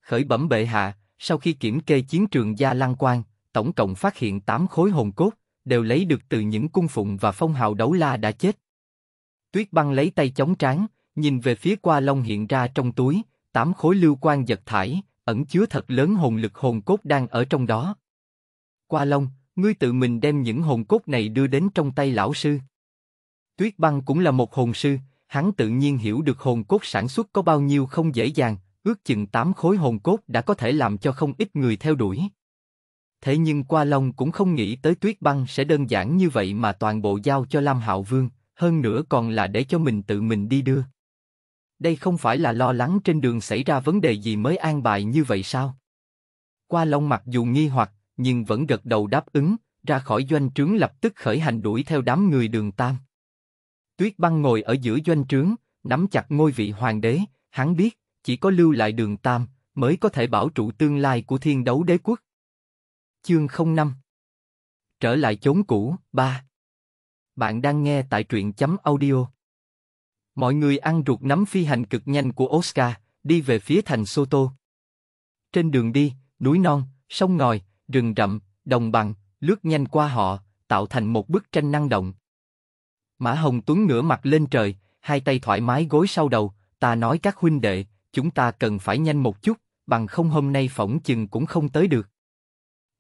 Khởi bẩm bệ hạ, sau khi kiểm kê chiến trường Gia Lăng Quan, tổng cộng phát hiện 8 khối hồn cốt, đều lấy được từ những cung phụng và phong hào đấu la đã chết. Tuyết băng lấy tay chống tráng, nhìn về phía qua long hiện ra trong túi, tám khối lưu quan giật thải, ẩn chứa thật lớn hồn lực hồn cốt đang ở trong đó. Qua long, ngươi tự mình đem những hồn cốt này đưa đến trong tay lão sư. Tuyết băng cũng là một hồn sư, hắn tự nhiên hiểu được hồn cốt sản xuất có bao nhiêu không dễ dàng, ước chừng tám khối hồn cốt đã có thể làm cho không ít người theo đuổi. Thế nhưng Qua Long cũng không nghĩ tới Tuyết Băng sẽ đơn giản như vậy mà toàn bộ giao cho Lam Hạo Vương, hơn nữa còn là để cho mình tự mình đi đưa. Đây không phải là lo lắng trên đường xảy ra vấn đề gì mới an bài như vậy sao? Qua Long mặc dù nghi hoặc, nhưng vẫn gật đầu đáp ứng, ra khỏi doanh trướng lập tức khởi hành đuổi theo đám người đường Tam. Tuyết băng ngồi ở giữa doanh trướng, nắm chặt ngôi vị hoàng đế, hắn biết, chỉ có lưu lại đường Tam, mới có thể bảo trụ tương lai của thiên đấu đế quốc. Chương 05 Trở lại chốn cũ, 3 Bạn đang nghe tại truyện chấm audio Mọi người ăn ruột nắm phi hành cực nhanh của Oscar, đi về phía thành Soto. Trên đường đi, núi non, sông ngòi, rừng rậm, đồng bằng, lướt nhanh qua họ, tạo thành một bức tranh năng động. Mã Hồng Tuấn ngửa mặt lên trời, hai tay thoải mái gối sau đầu, ta nói các huynh đệ, chúng ta cần phải nhanh một chút, bằng không hôm nay phỏng chừng cũng không tới được.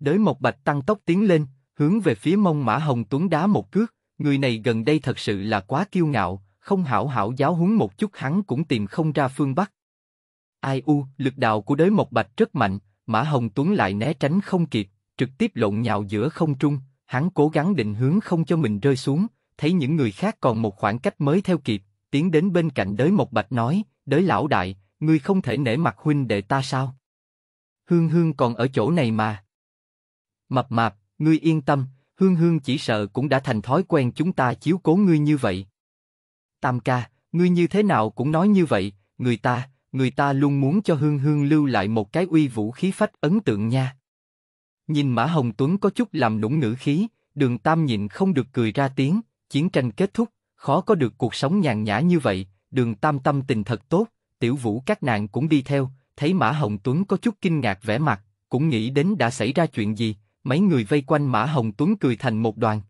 Đới Mộc Bạch tăng tốc tiến lên, hướng về phía mông Mã Hồng Tuấn đá một cước, người này gần đây thật sự là quá kiêu ngạo, không hảo hảo giáo huấn một chút hắn cũng tìm không ra phương Bắc. Ai u, lực đạo của đới Mộc Bạch rất mạnh, Mã Hồng Tuấn lại né tránh không kịp, trực tiếp lộn nhào giữa không trung, hắn cố gắng định hướng không cho mình rơi xuống, thấy những người khác còn một khoảng cách mới theo kịp, tiến đến bên cạnh đới Mộc Bạch nói, đới lão đại, ngươi không thể nể mặt huynh đệ ta sao? Hương Hương còn ở chỗ này mà. Mập mạp, ngươi yên tâm, Hương Hương chỉ sợ cũng đã thành thói quen chúng ta chiếu cố ngươi như vậy. Tam ca, ngươi như thế nào cũng nói như vậy, người ta, người ta luôn muốn cho Hương Hương lưu lại một cái uy vũ khí phách ấn tượng nha. Nhìn Mã Hồng Tuấn có chút làm nũng ngữ khí, đường Tam nhịn không được cười ra tiếng, chiến tranh kết thúc, khó có được cuộc sống nhàn nhã như vậy, đường Tam tâm tình thật tốt, tiểu vũ các nàng cũng đi theo, thấy Mã Hồng Tuấn có chút kinh ngạc vẻ mặt, cũng nghĩ đến đã xảy ra chuyện gì, mấy người vây quanh Mã Hồng Tuấn cười thành một đoàn.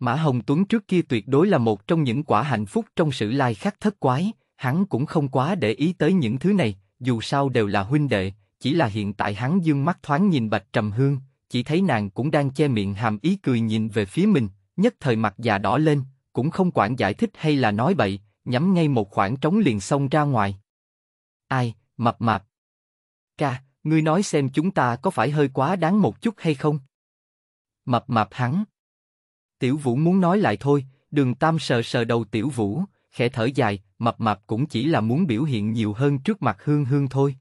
Mã Hồng Tuấn trước kia tuyệt đối là một trong những quả hạnh phúc trong sự lai khắc thất quái, hắn cũng không quá để ý tới những thứ này, dù sao đều là huynh đệ, chỉ là hiện tại hắn dương mắt thoáng nhìn Bạch Trầm Hương, chỉ thấy nàng cũng đang che miệng hàm ý cười nhìn về phía mình, nhất thời mặt già đỏ lên, cũng không quản giải thích hay là nói bậy, nhắm ngay một khoảng trống liền xông ra ngoài. Ai, mập mạp. Ca, ngươi nói xem chúng ta có phải hơi quá đáng một chút hay không? Mập mạp hắn. Tiểu Vũ muốn nói lại thôi, Đường Tam sờ sờ đầu Tiểu Vũ, khẽ thở dài, mập mạp cũng chỉ là muốn biểu hiện nhiều hơn trước mặt Hương Hương thôi.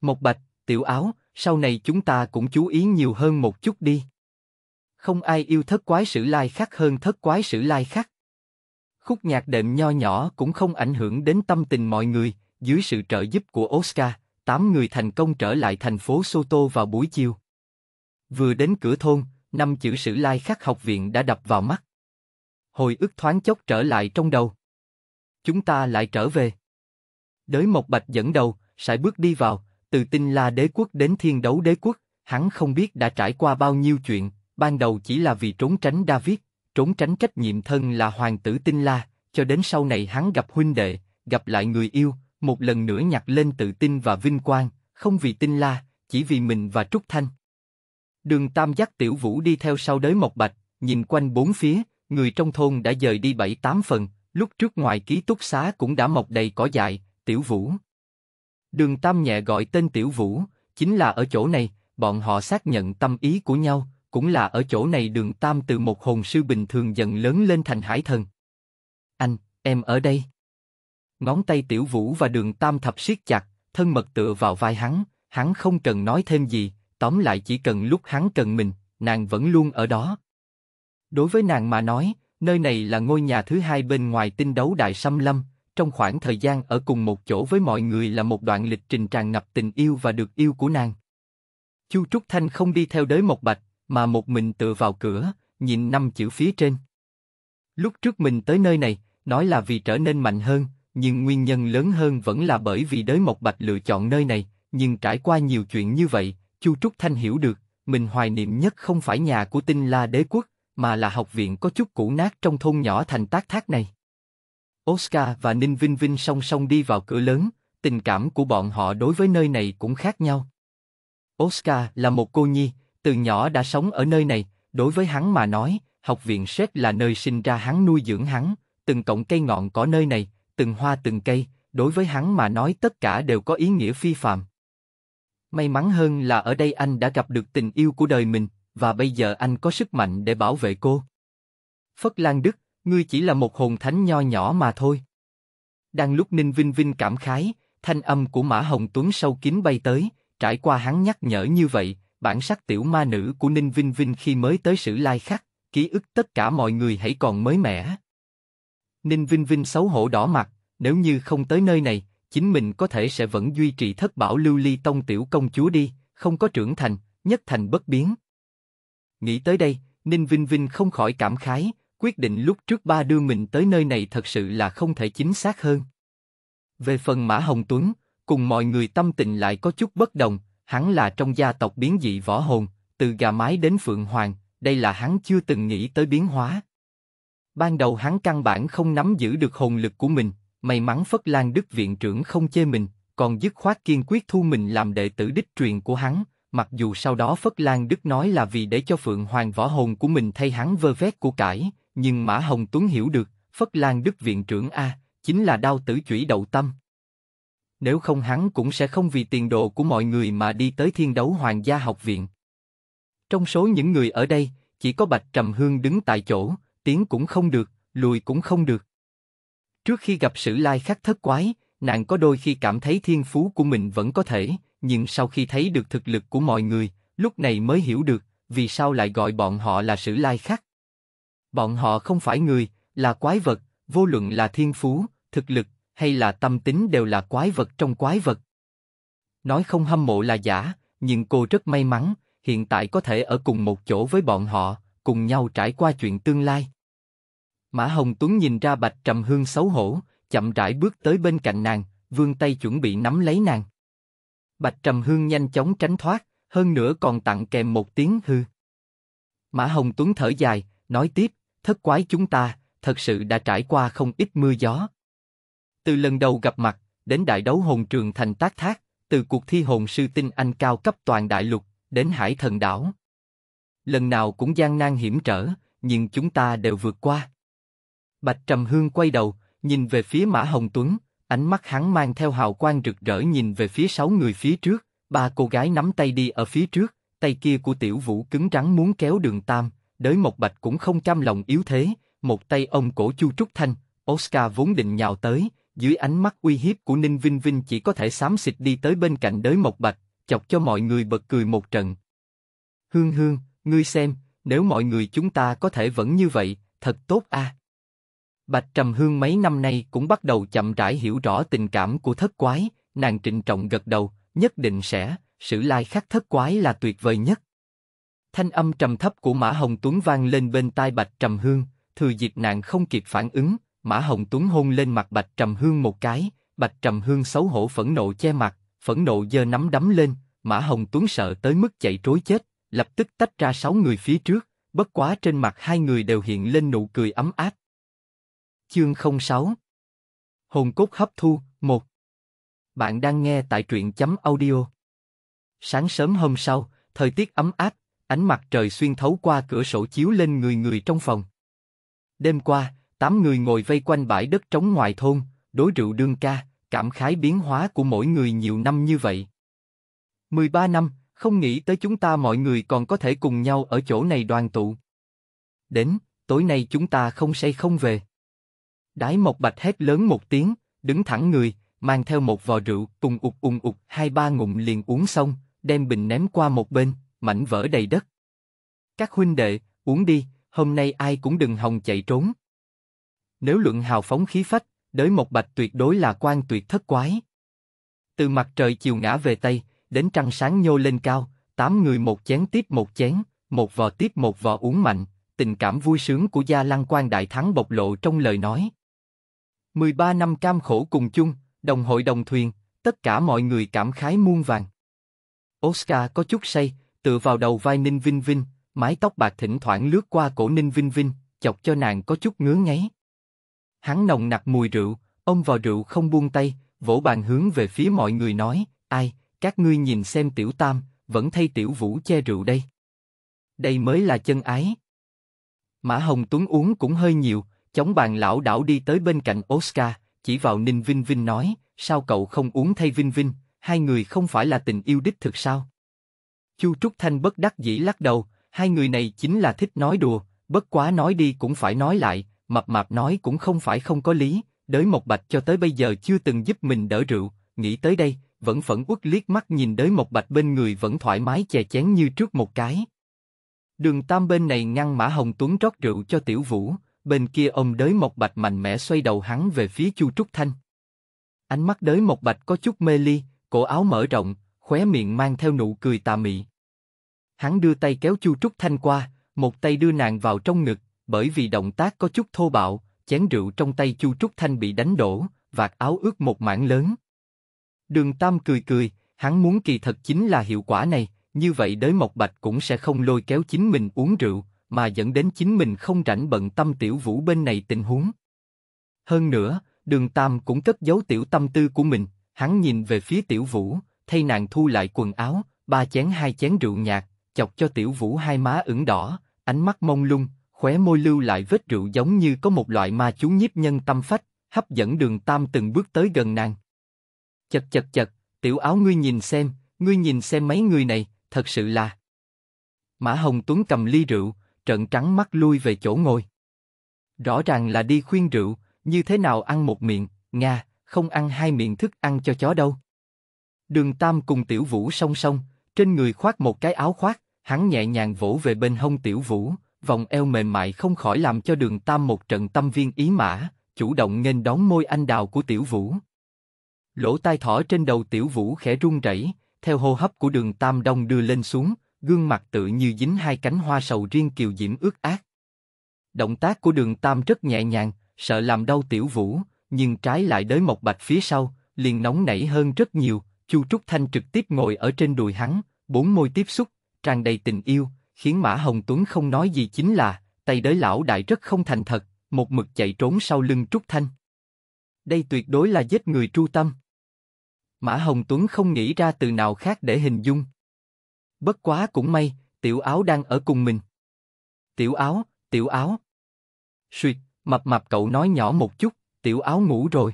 Mộc bạch, Tiểu Áo, sau này chúng ta cũng chú ý nhiều hơn một chút đi. Không ai yêu thất quái sử lai khác hơn thất quái sử lai khác. Khúc nhạc đệm nho nhỏ cũng không ảnh hưởng đến tâm tình mọi người, dưới sự trợ giúp của Oscar, tám người thành công trở lại thành phố Soto vào buổi chiều. Vừa đến cửa thôn, năm chữ sử lai khắc học viện đã đập vào mắt. Hồi ức thoáng chốc trở lại trong đầu. Chúng ta lại trở về. Đới Mộc Bạch dẫn đầu, sải bước đi vào, từ tinh la đế quốc đến thiên đấu đế quốc, hắn không biết đã trải qua bao nhiêu chuyện, ban đầu chỉ là vì trốn tránh David, trốn tránh trách nhiệm thân là hoàng tử tinh la, cho đến sau này hắn gặp huynh đệ, gặp lại người yêu, một lần nữa nhặt lên tự tin và vinh quang, không vì tinh la, chỉ vì mình và Trúc Thanh. Đường Tam dắt Tiểu Vũ đi theo sau đới Mộc Bạch, nhìn quanh bốn phía, người trong thôn đã dời đi bảy tám phần, lúc trước ngoài ký túc xá cũng đã mọc đầy cỏ dại, Tiểu Vũ. Đường Tam nhẹ gọi tên Tiểu Vũ, chính là ở chỗ này, bọn họ xác nhận tâm ý của nhau, cũng là ở chỗ này đường Tam từ một hồn sư bình thường dần lớn lên thành hải thần. Anh, em ở đây. Ngón tay Tiểu Vũ và đường Tam thập siết chặt, thân mật tựa vào vai hắn, hắn không cần nói thêm gì, Tóm lại chỉ cần lúc hắn cần mình, nàng vẫn luôn ở đó. Đối với nàng mà nói, nơi này là ngôi nhà thứ hai bên ngoài tinh đấu đại xâm lâm. Trong khoảng thời gian ở cùng một chỗ với mọi người là một đoạn lịch trình tràn ngập tình yêu và được yêu của nàng. Chu Trúc Thanh không đi theo đới một bạch, mà một mình tựa vào cửa, nhìn năm chữ phía trên. Lúc trước mình tới nơi này, nói là vì trở nên mạnh hơn, nhưng nguyên nhân lớn hơn vẫn là bởi vì đới một bạch lựa chọn nơi này. Nhưng trải qua nhiều chuyện như vậy, Chu Trúc Thanh hiểu được, mình hoài niệm nhất không phải nhà của tinh la đế quốc, mà là học viện có chút cũ nát trong thôn nhỏ thành tác thác này. Oscar và Ninh Vinh Vinh song song đi vào cửa lớn, tình cảm của bọn họ đối với nơi này cũng khác nhau. Oscar là một cô nhi, từ nhỏ đã sống ở nơi này, đối với hắn mà nói, học viện xét là nơi sinh ra hắn nuôi dưỡng hắn, từng cọng cây ngọn có nơi này, từng hoa từng cây, đối với hắn mà nói tất cả đều có ý nghĩa phi phàm. May mắn hơn là ở đây anh đã gặp được tình yêu của đời mình, và bây giờ anh có sức mạnh để bảo vệ cô. Phất Lan Đức, ngươi chỉ là một hồn thánh nho nhỏ mà thôi. Đang lúc Ninh Vinh Vinh cảm khái, thanh âm của Mã Hồng Tuấn sâu kín bay tới, trải qua hắn nhắc nhở như vậy, bản sắc tiểu ma nữ của Ninh Vinh Vinh khi mới tới sử lai khắc, ký ức tất cả mọi người hãy còn mới mẻ. Ninh Vinh Vinh xấu hổ đỏ mặt, nếu như không tới nơi này, chính mình có thể sẽ vẫn duy trì thất bảo lưu ly tông tiểu công chúa đi, không có trưởng thành, nhất thành bất biến. Nghĩ tới đây, Ninh Vinh Vinh không khỏi cảm khái, quyết định lúc trước ba đưa mình tới nơi này thật sự là không thể chính xác hơn. Về phần Mã Hồng Tuấn, cùng mọi người tâm tình lại có chút bất đồng, hắn là trong gia tộc biến dị võ hồn, từ gà mái đến phượng hoàng, đây là hắn chưa từng nghĩ tới biến hóa. Ban đầu hắn căn bản không nắm giữ được hồn lực của mình, may mắn Phất Lan Đức Viện trưởng không chê mình, còn dứt khoát kiên quyết thu mình làm đệ tử đích truyền của hắn, mặc dù sau đó Phất Lan Đức nói là vì để cho Phượng Hoàng võ hồn của mình thay hắn vơ vét của cải, nhưng Mã Hồng Tuấn hiểu được, Phất Lan Đức Viện trưởng A, chính là đao tử chủy đậu tâm. Nếu không hắn cũng sẽ không vì tiền đồ của mọi người mà đi tới thiên đấu hoàng gia học viện. Trong số những người ở đây, chỉ có Bạch Trầm Hương đứng tại chỗ, tiến cũng không được, lùi cũng không được. Trước khi gặp sử lai khắc thất quái, nàng có đôi khi cảm thấy thiên phú của mình vẫn có thể, nhưng sau khi thấy được thực lực của mọi người, lúc này mới hiểu được vì sao lại gọi bọn họ là sử lai khắc. Bọn họ không phải người, là quái vật, vô luận là thiên phú, thực lực hay là tâm tính đều là quái vật trong quái vật. Nói không hâm mộ là giả, nhưng cô rất may mắn, hiện tại có thể ở cùng một chỗ với bọn họ, cùng nhau trải qua chuyện tương lai. Mã Hồng Tuấn nhìn ra Bạch Trầm Hương xấu hổ, chậm rãi bước tới bên cạnh nàng, vươn tay chuẩn bị nắm lấy nàng. Bạch Trầm Hương nhanh chóng tránh thoát, hơn nữa còn tặng kèm một tiếng hư. Mã Hồng Tuấn thở dài, nói tiếp, thất quái chúng ta, thật sự đã trải qua không ít mưa gió. Từ lần đầu gặp mặt, đến đại đấu hồn trường thành tác thác, từ cuộc thi hồn sư tinh anh cao cấp toàn đại lục, đến hải thần đảo. Lần nào cũng gian nan hiểm trở, nhưng chúng ta đều vượt qua. Bạch Trầm Hương quay đầu, nhìn về phía Mã Hồng Tuấn, ánh mắt hắn mang theo hào quang rực rỡ nhìn về phía sáu người phía trước, ba cô gái nắm tay đi ở phía trước, tay kia của Tiểu Vũ cứng rắn muốn kéo đường tam, đới Mộc Bạch cũng không cam lòng yếu thế, một tay ông cổ Chu Trúc Thanh, Oscar vốn định nhào tới, dưới ánh mắt uy hiếp của Ninh Vinh Vinh chỉ có thể xám xịt đi tới bên cạnh đới Mộc Bạch, chọc cho mọi người bật cười một trận. Hương Hương, ngươi xem, nếu mọi người chúng ta có thể vẫn như vậy, thật tốt a. À. Bạch Trầm Hương mấy năm nay cũng bắt đầu chậm rãi hiểu rõ tình cảm của thất quái, nàng trịnh trọng gật đầu, nhất định sẽ, sử lai khắc thất quái là tuyệt vời nhất. Thanh âm trầm thấp của Mã Hồng Tuấn vang lên bên tai Bạch Trầm Hương, thừa dịp nàng không kịp phản ứng, Mã Hồng Tuấn hôn lên mặt Bạch Trầm Hương một cái, Bạch Trầm Hương xấu hổ phẫn nộ che mặt, phẫn nộ giơ nắm đấm lên, Mã Hồng Tuấn sợ tới mức chạy trối chết, lập tức tách ra sáu người phía trước, bất quá trên mặt hai người đều hiện lên nụ cười ấm áp, Chương 06 Hồn cốt hấp thu 1 Bạn đang nghe tại truyện chấm audio. Sáng sớm hôm sau, thời tiết ấm áp, ánh mặt trời xuyên thấu qua cửa sổ chiếu lên người người trong phòng. Đêm qua, tám người ngồi vây quanh bãi đất trống ngoài thôn, đối rượu đương ca, cảm khái biến hóa của mỗi người nhiều năm như vậy. 13 năm, không nghĩ tới chúng ta mọi người còn có thể cùng nhau ở chỗ này đoàn tụ. Đến, tối nay chúng ta không say không về. Đái Mộc Bạch hét lớn một tiếng, đứng thẳng người, mang theo một vò rượu, cùng ục ùng ục, hai ba ngụm liền uống xong, đem bình ném qua một bên, mảnh vỡ đầy đất. Các huynh đệ, uống đi, hôm nay ai cũng đừng hòng chạy trốn. Nếu luận hào phóng khí phách, đới Mộc Bạch tuyệt đối là quan tuyệt thất quái. Từ mặt trời chiều ngã về Tây, đến trăng sáng nhô lên cao, tám người một chén tiếp một chén, một vò tiếp một vò uống mạnh, tình cảm vui sướng của Gia Lăng Quan Đại Thắng bộc lộ trong lời nói. 13 năm cam khổ cùng chung, đồng hội đồng thuyền, tất cả mọi người cảm khái muôn vàng. Oscar có chút say, tựa vào đầu vai Ninh Vinh Vinh, mái tóc bạc thỉnh thoảng lướt qua cổ Ninh Vinh Vinh, chọc cho nàng có chút ngứa ngáy. Hắn nồng nặc mùi rượu, ông vào rượu không buông tay, vỗ bàn hướng về phía mọi người nói, ai, các ngươi nhìn xem tiểu tam, vẫn thay tiểu vũ che rượu đây. Đây mới là chân ái. Mã Hồng Tuấn uống cũng hơi nhiều, Chống bàn lão đảo đi tới bên cạnh Oscar, chỉ vào Ninh Vinh Vinh nói, sao cậu không uống thay Vinh Vinh, hai người không phải là tình yêu đích thực sao? Chu Trúc Thanh bất đắc dĩ lắc đầu, hai người này chính là thích nói đùa, bất quá nói đi cũng phải nói lại, mập mạp nói cũng không phải không có lý, đới Mộc Bạch cho tới bây giờ chưa từng giúp mình đỡ rượu, nghĩ tới đây, vẫn phẫn uất liếc mắt nhìn đới Mộc Bạch bên người vẫn thoải mái chè chén như trước một cái. Đường Tam bên này ngăn Mã Hồng Tuấn rót rượu cho Tiểu Vũ, bên kia ông đới mộc bạch mạnh mẽ xoay đầu hắn về phía chu trúc thanh ánh mắt đới mộc bạch có chút mê ly cổ áo mở rộng khóe miệng mang theo nụ cười tà mị hắn đưa tay kéo chu trúc thanh qua một tay đưa nàng vào trong ngực bởi vì động tác có chút thô bạo chén rượu trong tay chu trúc thanh bị đánh đổ vạt áo ướt một mảng lớn đường tam cười cười hắn muốn kỳ thật chính là hiệu quả này như vậy đới mộc bạch cũng sẽ không lôi kéo chính mình uống rượu mà dẫn đến chính mình không rảnh bận tâm tiểu vũ bên này tình huống. Hơn nữa, đường Tam cũng cất giấu tiểu tâm tư của mình, hắn nhìn về phía tiểu vũ, thay nàng thu lại quần áo, ba chén hai chén rượu nhạt, chọc cho tiểu vũ hai má ửng đỏ, ánh mắt mông lung, khóe môi lưu lại vết rượu giống như có một loại ma chú nhiếp nhân tâm phách, hấp dẫn đường Tam từng bước tới gần nàng. Chật chật chật, tiểu áo ngươi nhìn xem, ngươi nhìn xem mấy người này, thật sự là... Mã Hồng Tuấn cầm ly rượu, trợn trắng mắt lui về chỗ ngồi. Rõ ràng là đi khuyên rượu, như thế nào ăn một miệng, nga, không ăn hai miệng thức ăn cho chó đâu. Đường Tam cùng Tiểu Vũ song song, trên người khoác một cái áo khoác, hắn nhẹ nhàng vỗ về bên hông Tiểu Vũ, vòng eo mềm mại không khỏi làm cho Đường Tam một trận tâm viên ý mã, chủ động nghênh đón môi anh đào của Tiểu Vũ. Lỗ tai thỏ trên đầu Tiểu Vũ khẽ run rẩy, theo hô hấp của Đường Tam đông đưa lên xuống, gương mặt tự như dính hai cánh hoa sầu riêng kiều diễm ướt át. Động tác của đường tam rất nhẹ nhàng, sợ làm đau tiểu vũ, nhưng trái lại đới mộc bạch phía sau, liền nóng nảy hơn rất nhiều, Chu Trúc Thanh trực tiếp ngồi ở trên đùi hắn, bốn môi tiếp xúc, tràn đầy tình yêu, khiến Mã Hồng Tuấn không nói gì chính là, tay đới lão đại rất không thành thật, một mực chạy trốn sau lưng Trúc Thanh. Đây tuyệt đối là giết người tru tâm. Mã Hồng Tuấn không nghĩ ra từ nào khác để hình dung. Bất quá cũng may, tiểu áo đang ở cùng mình. Tiểu áo, tiểu áo. Xuyệt, mập mập cậu nói nhỏ một chút, tiểu áo ngủ rồi.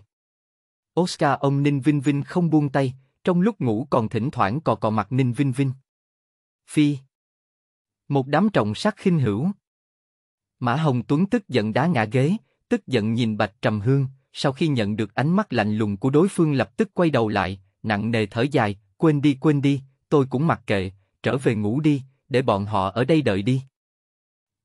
Oscar ông Ninh Vinh Vinh không buông tay, trong lúc ngủ còn thỉnh thoảng cò cò mặt Ninh Vinh Vinh. Phi. Một đám trọng sắc khinh hữu. Mã Hồng Tuấn tức giận đá ngã ghế, tức giận nhìn Bạch Trầm Hương, sau khi nhận được ánh mắt lạnh lùng của đối phương lập tức quay đầu lại, nặng nề thở dài, quên đi quên đi, tôi cũng mặc kệ, trở về ngủ đi, để bọn họ ở đây đợi đi.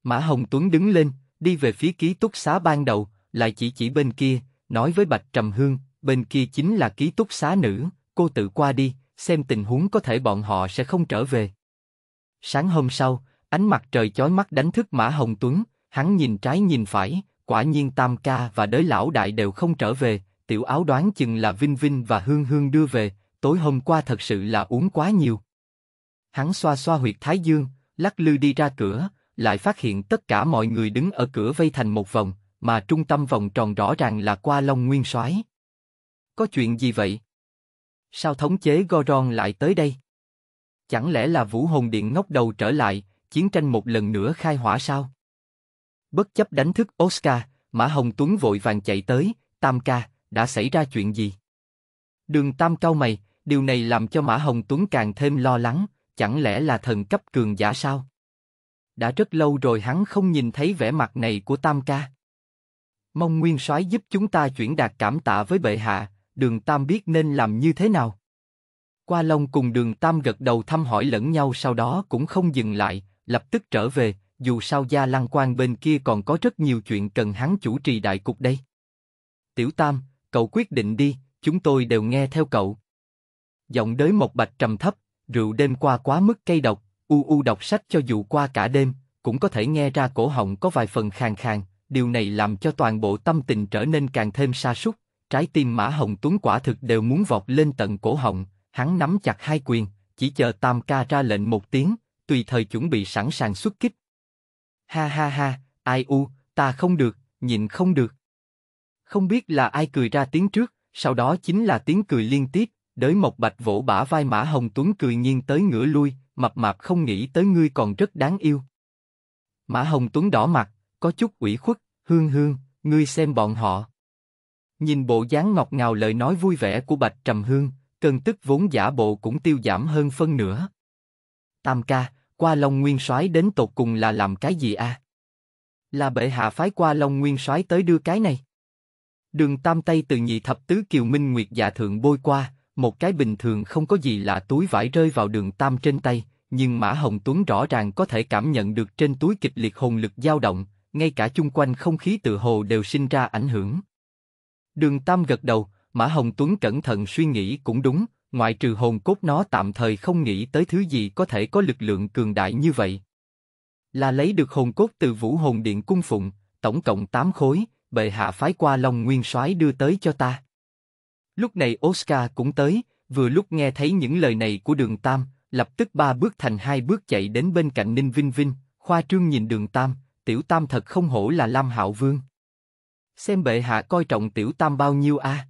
Mã Hồng Tuấn đứng lên, đi về phía ký túc xá ban đầu, lại chỉ chỉ bên kia, nói với Bạch Trầm Hương, bên kia chính là ký túc xá nữ, cô tự qua đi, xem tình huống có thể bọn họ sẽ không trở về. Sáng hôm sau, ánh mặt trời chói mắt đánh thức Mã Hồng Tuấn, hắn nhìn trái nhìn phải, quả nhiên Tam Ca và đới lão đại đều không trở về, tiểu áo đoán chừng là Vinh Vinh và Hương Hương đưa về, tối hôm qua thật sự là uống quá nhiều. Hắn xoa xoa huyệt thái dương, lắc lư đi ra cửa, lại phát hiện tất cả mọi người đứng ở cửa vây thành một vòng, mà trung tâm vòng tròn rõ ràng là qua Long Nguyên Soái. Có chuyện gì vậy? Sao thống chế Goron lại tới đây? Chẳng lẽ là Vũ Hồn Điện ngóc đầu trở lại, chiến tranh một lần nữa khai hỏa sao? Bất chấp đánh thức Oscar, Mã Hồng Tuấn vội vàng chạy tới, Tam ca, đã xảy ra chuyện gì? Đường Tam cau mày, điều này làm cho Mã Hồng Tuấn càng thêm lo lắng, chẳng lẽ là thần cấp cường giả sao? Đã rất lâu rồi hắn không nhìn thấy vẻ mặt này của Tam ca. Mong nguyên soái giúp chúng ta chuyển đạt cảm tạ với bệ hạ, đường Tam biết nên làm như thế nào. Qua Long cùng đường Tam gật đầu thăm hỏi lẫn nhau sau đó cũng không dừng lại, lập tức trở về, dù sao gia lăng quan bên kia còn có rất nhiều chuyện cần hắn chủ trì đại cục đây. Tiểu Tam, cậu quyết định đi, chúng tôi đều nghe theo cậu. Giọng đới một Bạch trầm thấp, rượu đêm qua quá mức cay độc, u u đọc sách cho dù qua cả đêm, cũng có thể nghe ra cổ họng có vài phần khàn khàn, điều này làm cho toàn bộ tâm tình trở nên càng thêm sa sút, trái tim Mã Hồng Tuấn quả thực đều muốn vọt lên tận cổ họng, hắn nắm chặt hai quyền, chỉ chờ Tam ca ra lệnh một tiếng, tùy thời chuẩn bị sẵn sàng xuất kích. Ha ha ha, ai u, ta không được, nhịn không được. Không biết là ai cười ra tiếng trước, sau đó chính là tiếng cười liên tiếp, Đới Mộc Bạch vỗ bả vai Mã Hồng Tuấn cười nhiên tới ngửa lui, mập mạp không nghĩ tới ngươi còn rất đáng yêu. Mã Hồng Tuấn đỏ mặt, có chút ủy khuất, hương hương, ngươi xem bọn họ. Nhìn bộ dáng ngọt ngào lời nói vui vẻ của Bạch Trầm Hương, cơn tức vốn giả bộ cũng tiêu giảm hơn phân nửa. Tam ca, qua Long Nguyên Soái đến tột cùng là làm cái gì a? Là bệ hạ phái qua Long Nguyên Soái tới đưa cái này. Đường Tam Tây từ nhị thập tứ Kiều Minh Nguyệt dạ thượng bôi qua, một cái bình thường không có gì lạ túi vải rơi vào đường tam trên tay, nhưng Mã Hồng Tuấn rõ ràng có thể cảm nhận được trên túi kịch liệt hồn lực dao động, ngay cả chung quanh không khí tự hồ đều sinh ra ảnh hưởng. Đường Tam gật đầu, Mã Hồng Tuấn cẩn thận suy nghĩ cũng đúng, ngoại trừ hồn cốt nó tạm thời không nghĩ tới thứ gì có thể có lực lượng cường đại như vậy. Là lấy được hồn cốt từ Vũ Hồn Điện Cung Phụng, tổng cộng 8 khối, bệ hạ phái qua Long Nguyên Soái đưa tới cho ta. Lúc này Oscar cũng tới, vừa lúc nghe thấy những lời này của đường Tam, lập tức ba bước thành hai bước chạy đến bên cạnh Ninh Vinh Vinh, khoa trương nhìn đường Tam, tiểu Tam thật không hổ là Lam Hạo Vương. Xem bệ hạ coi trọng tiểu Tam bao nhiêu a à?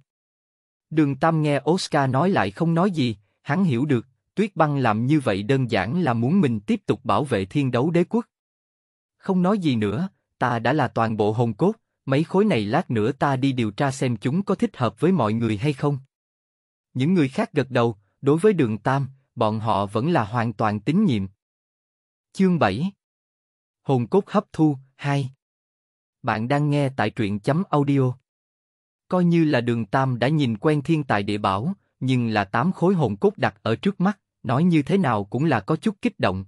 Đường Tam nghe Oscar nói lại không nói gì, hắn hiểu được, Tuyết Băng làm như vậy đơn giản là muốn mình tiếp tục bảo vệ thiên đấu đế quốc. Không nói gì nữa, ta đã là toàn bộ hồn cốt, mấy khối này lát nữa ta đi điều tra xem chúng có thích hợp với mọi người hay không. Những người khác gật đầu, đối với đường Tam, bọn họ vẫn là hoàn toàn tín nhiệm. Chương 7 Hồn cốt hấp thu 2 Bạn đang nghe tại truyện chấm audio. Coi như là đường Tam đã nhìn quen thiên tài địa bảo, nhưng là tám khối hồn cốt đặt ở trước mắt, nói như thế nào cũng là có chút kích động.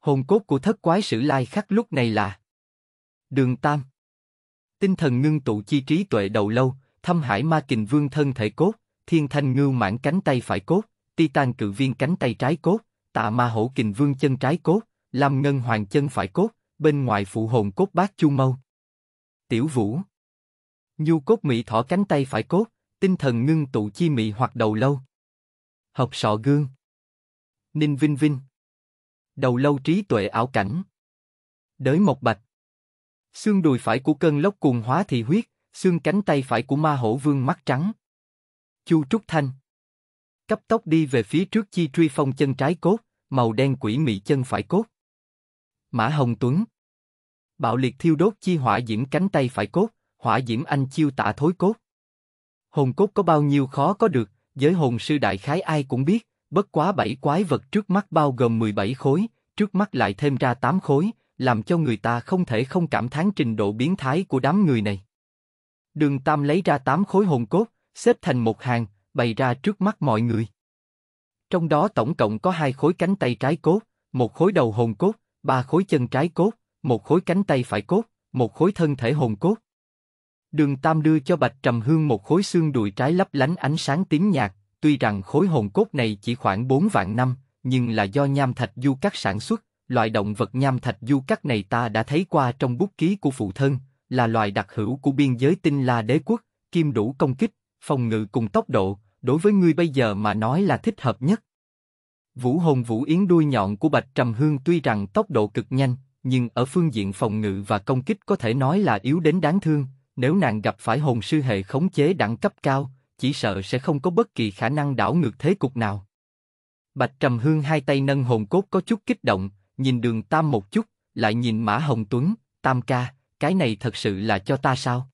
Hồn cốt của thất quái sử lai khắc lúc này là Đường Tam tinh thần ngưng tụ chi trí tuệ đầu lâu, thâm hải ma kình vương thân thể cốt, thiên thanh ngưu mãn cánh tay phải cốt, titan cự viên cánh tay trái cốt, tạ ma hổ kình vương chân trái cốt, lam ngân hoàng chân phải cốt, bên ngoài phụ hồn cốt bát chu mâu. Tiểu vũ Nhu cốt mị thỏ cánh tay phải cốt, tinh thần ngưng tụ chi mị hoặc đầu lâu. Học sọ gương Ninh Vinh Vinh Đầu lâu trí tuệ ảo cảnh Đới Mộc Bạch Xương đùi phải của cơn lốc cuồng hóa thị huyết, xương cánh tay phải của ma hổ vương mắt trắng. Chu Trúc Thanh Cấp tốc đi về phía trước chi truy phong chân trái cốt, màu đen quỷ mị chân phải cốt. Mã Hồng Tuấn Bạo liệt thiêu đốt chi hỏa diễm cánh tay phải cốt, hỏa diễm anh chiêu tả thối cốt. Hồn cốt có bao nhiêu khó có được, giới hồn sư đại khái ai cũng biết, bất quá bảy quái vật trước mắt bao gồm 17 khối, trước mắt lại thêm ra 8 khối, làm cho người ta không thể không cảm thán trình độ biến thái của đám người này. Đường Tam lấy ra tám khối hồn cốt, xếp thành một hàng, bày ra trước mắt mọi người. Trong đó tổng cộng có hai khối cánh tay trái cốt, một khối đầu hồn cốt, ba khối chân trái cốt, một khối cánh tay phải cốt, một khối thân thể hồn cốt. Đường Tam đưa cho Bạch Trầm Hương một khối xương đùi trái lấp lánh ánh sáng tím nhạt, tuy rằng khối hồn cốt này chỉ khoảng 4 vạn năm, nhưng là do nham thạch du cắt sản xuất, Loại động vật nham thạch du cắt này ta đã thấy qua trong bút ký của phụ thân, là loài đặc hữu của biên giới tinh la đế quốc, kim đủ công kích, phòng ngự cùng tốc độ, đối với ngươi bây giờ mà nói là thích hợp nhất. Vũ hồn vũ yến đuôi nhọn của Bạch Trầm Hương tuy rằng tốc độ cực nhanh, nhưng ở phương diện phòng ngự và công kích có thể nói là yếu đến đáng thương, nếu nàng gặp phải hồn sư hệ khống chế đẳng cấp cao, chỉ sợ sẽ không có bất kỳ khả năng đảo ngược thế cục nào. Bạch Trầm Hương hai tay nâng hồn cốt có chút kích động, nhìn đường Tam một chút, lại nhìn Mã Hồng Tuấn, Tam ca, cái này thật sự là cho ta sao?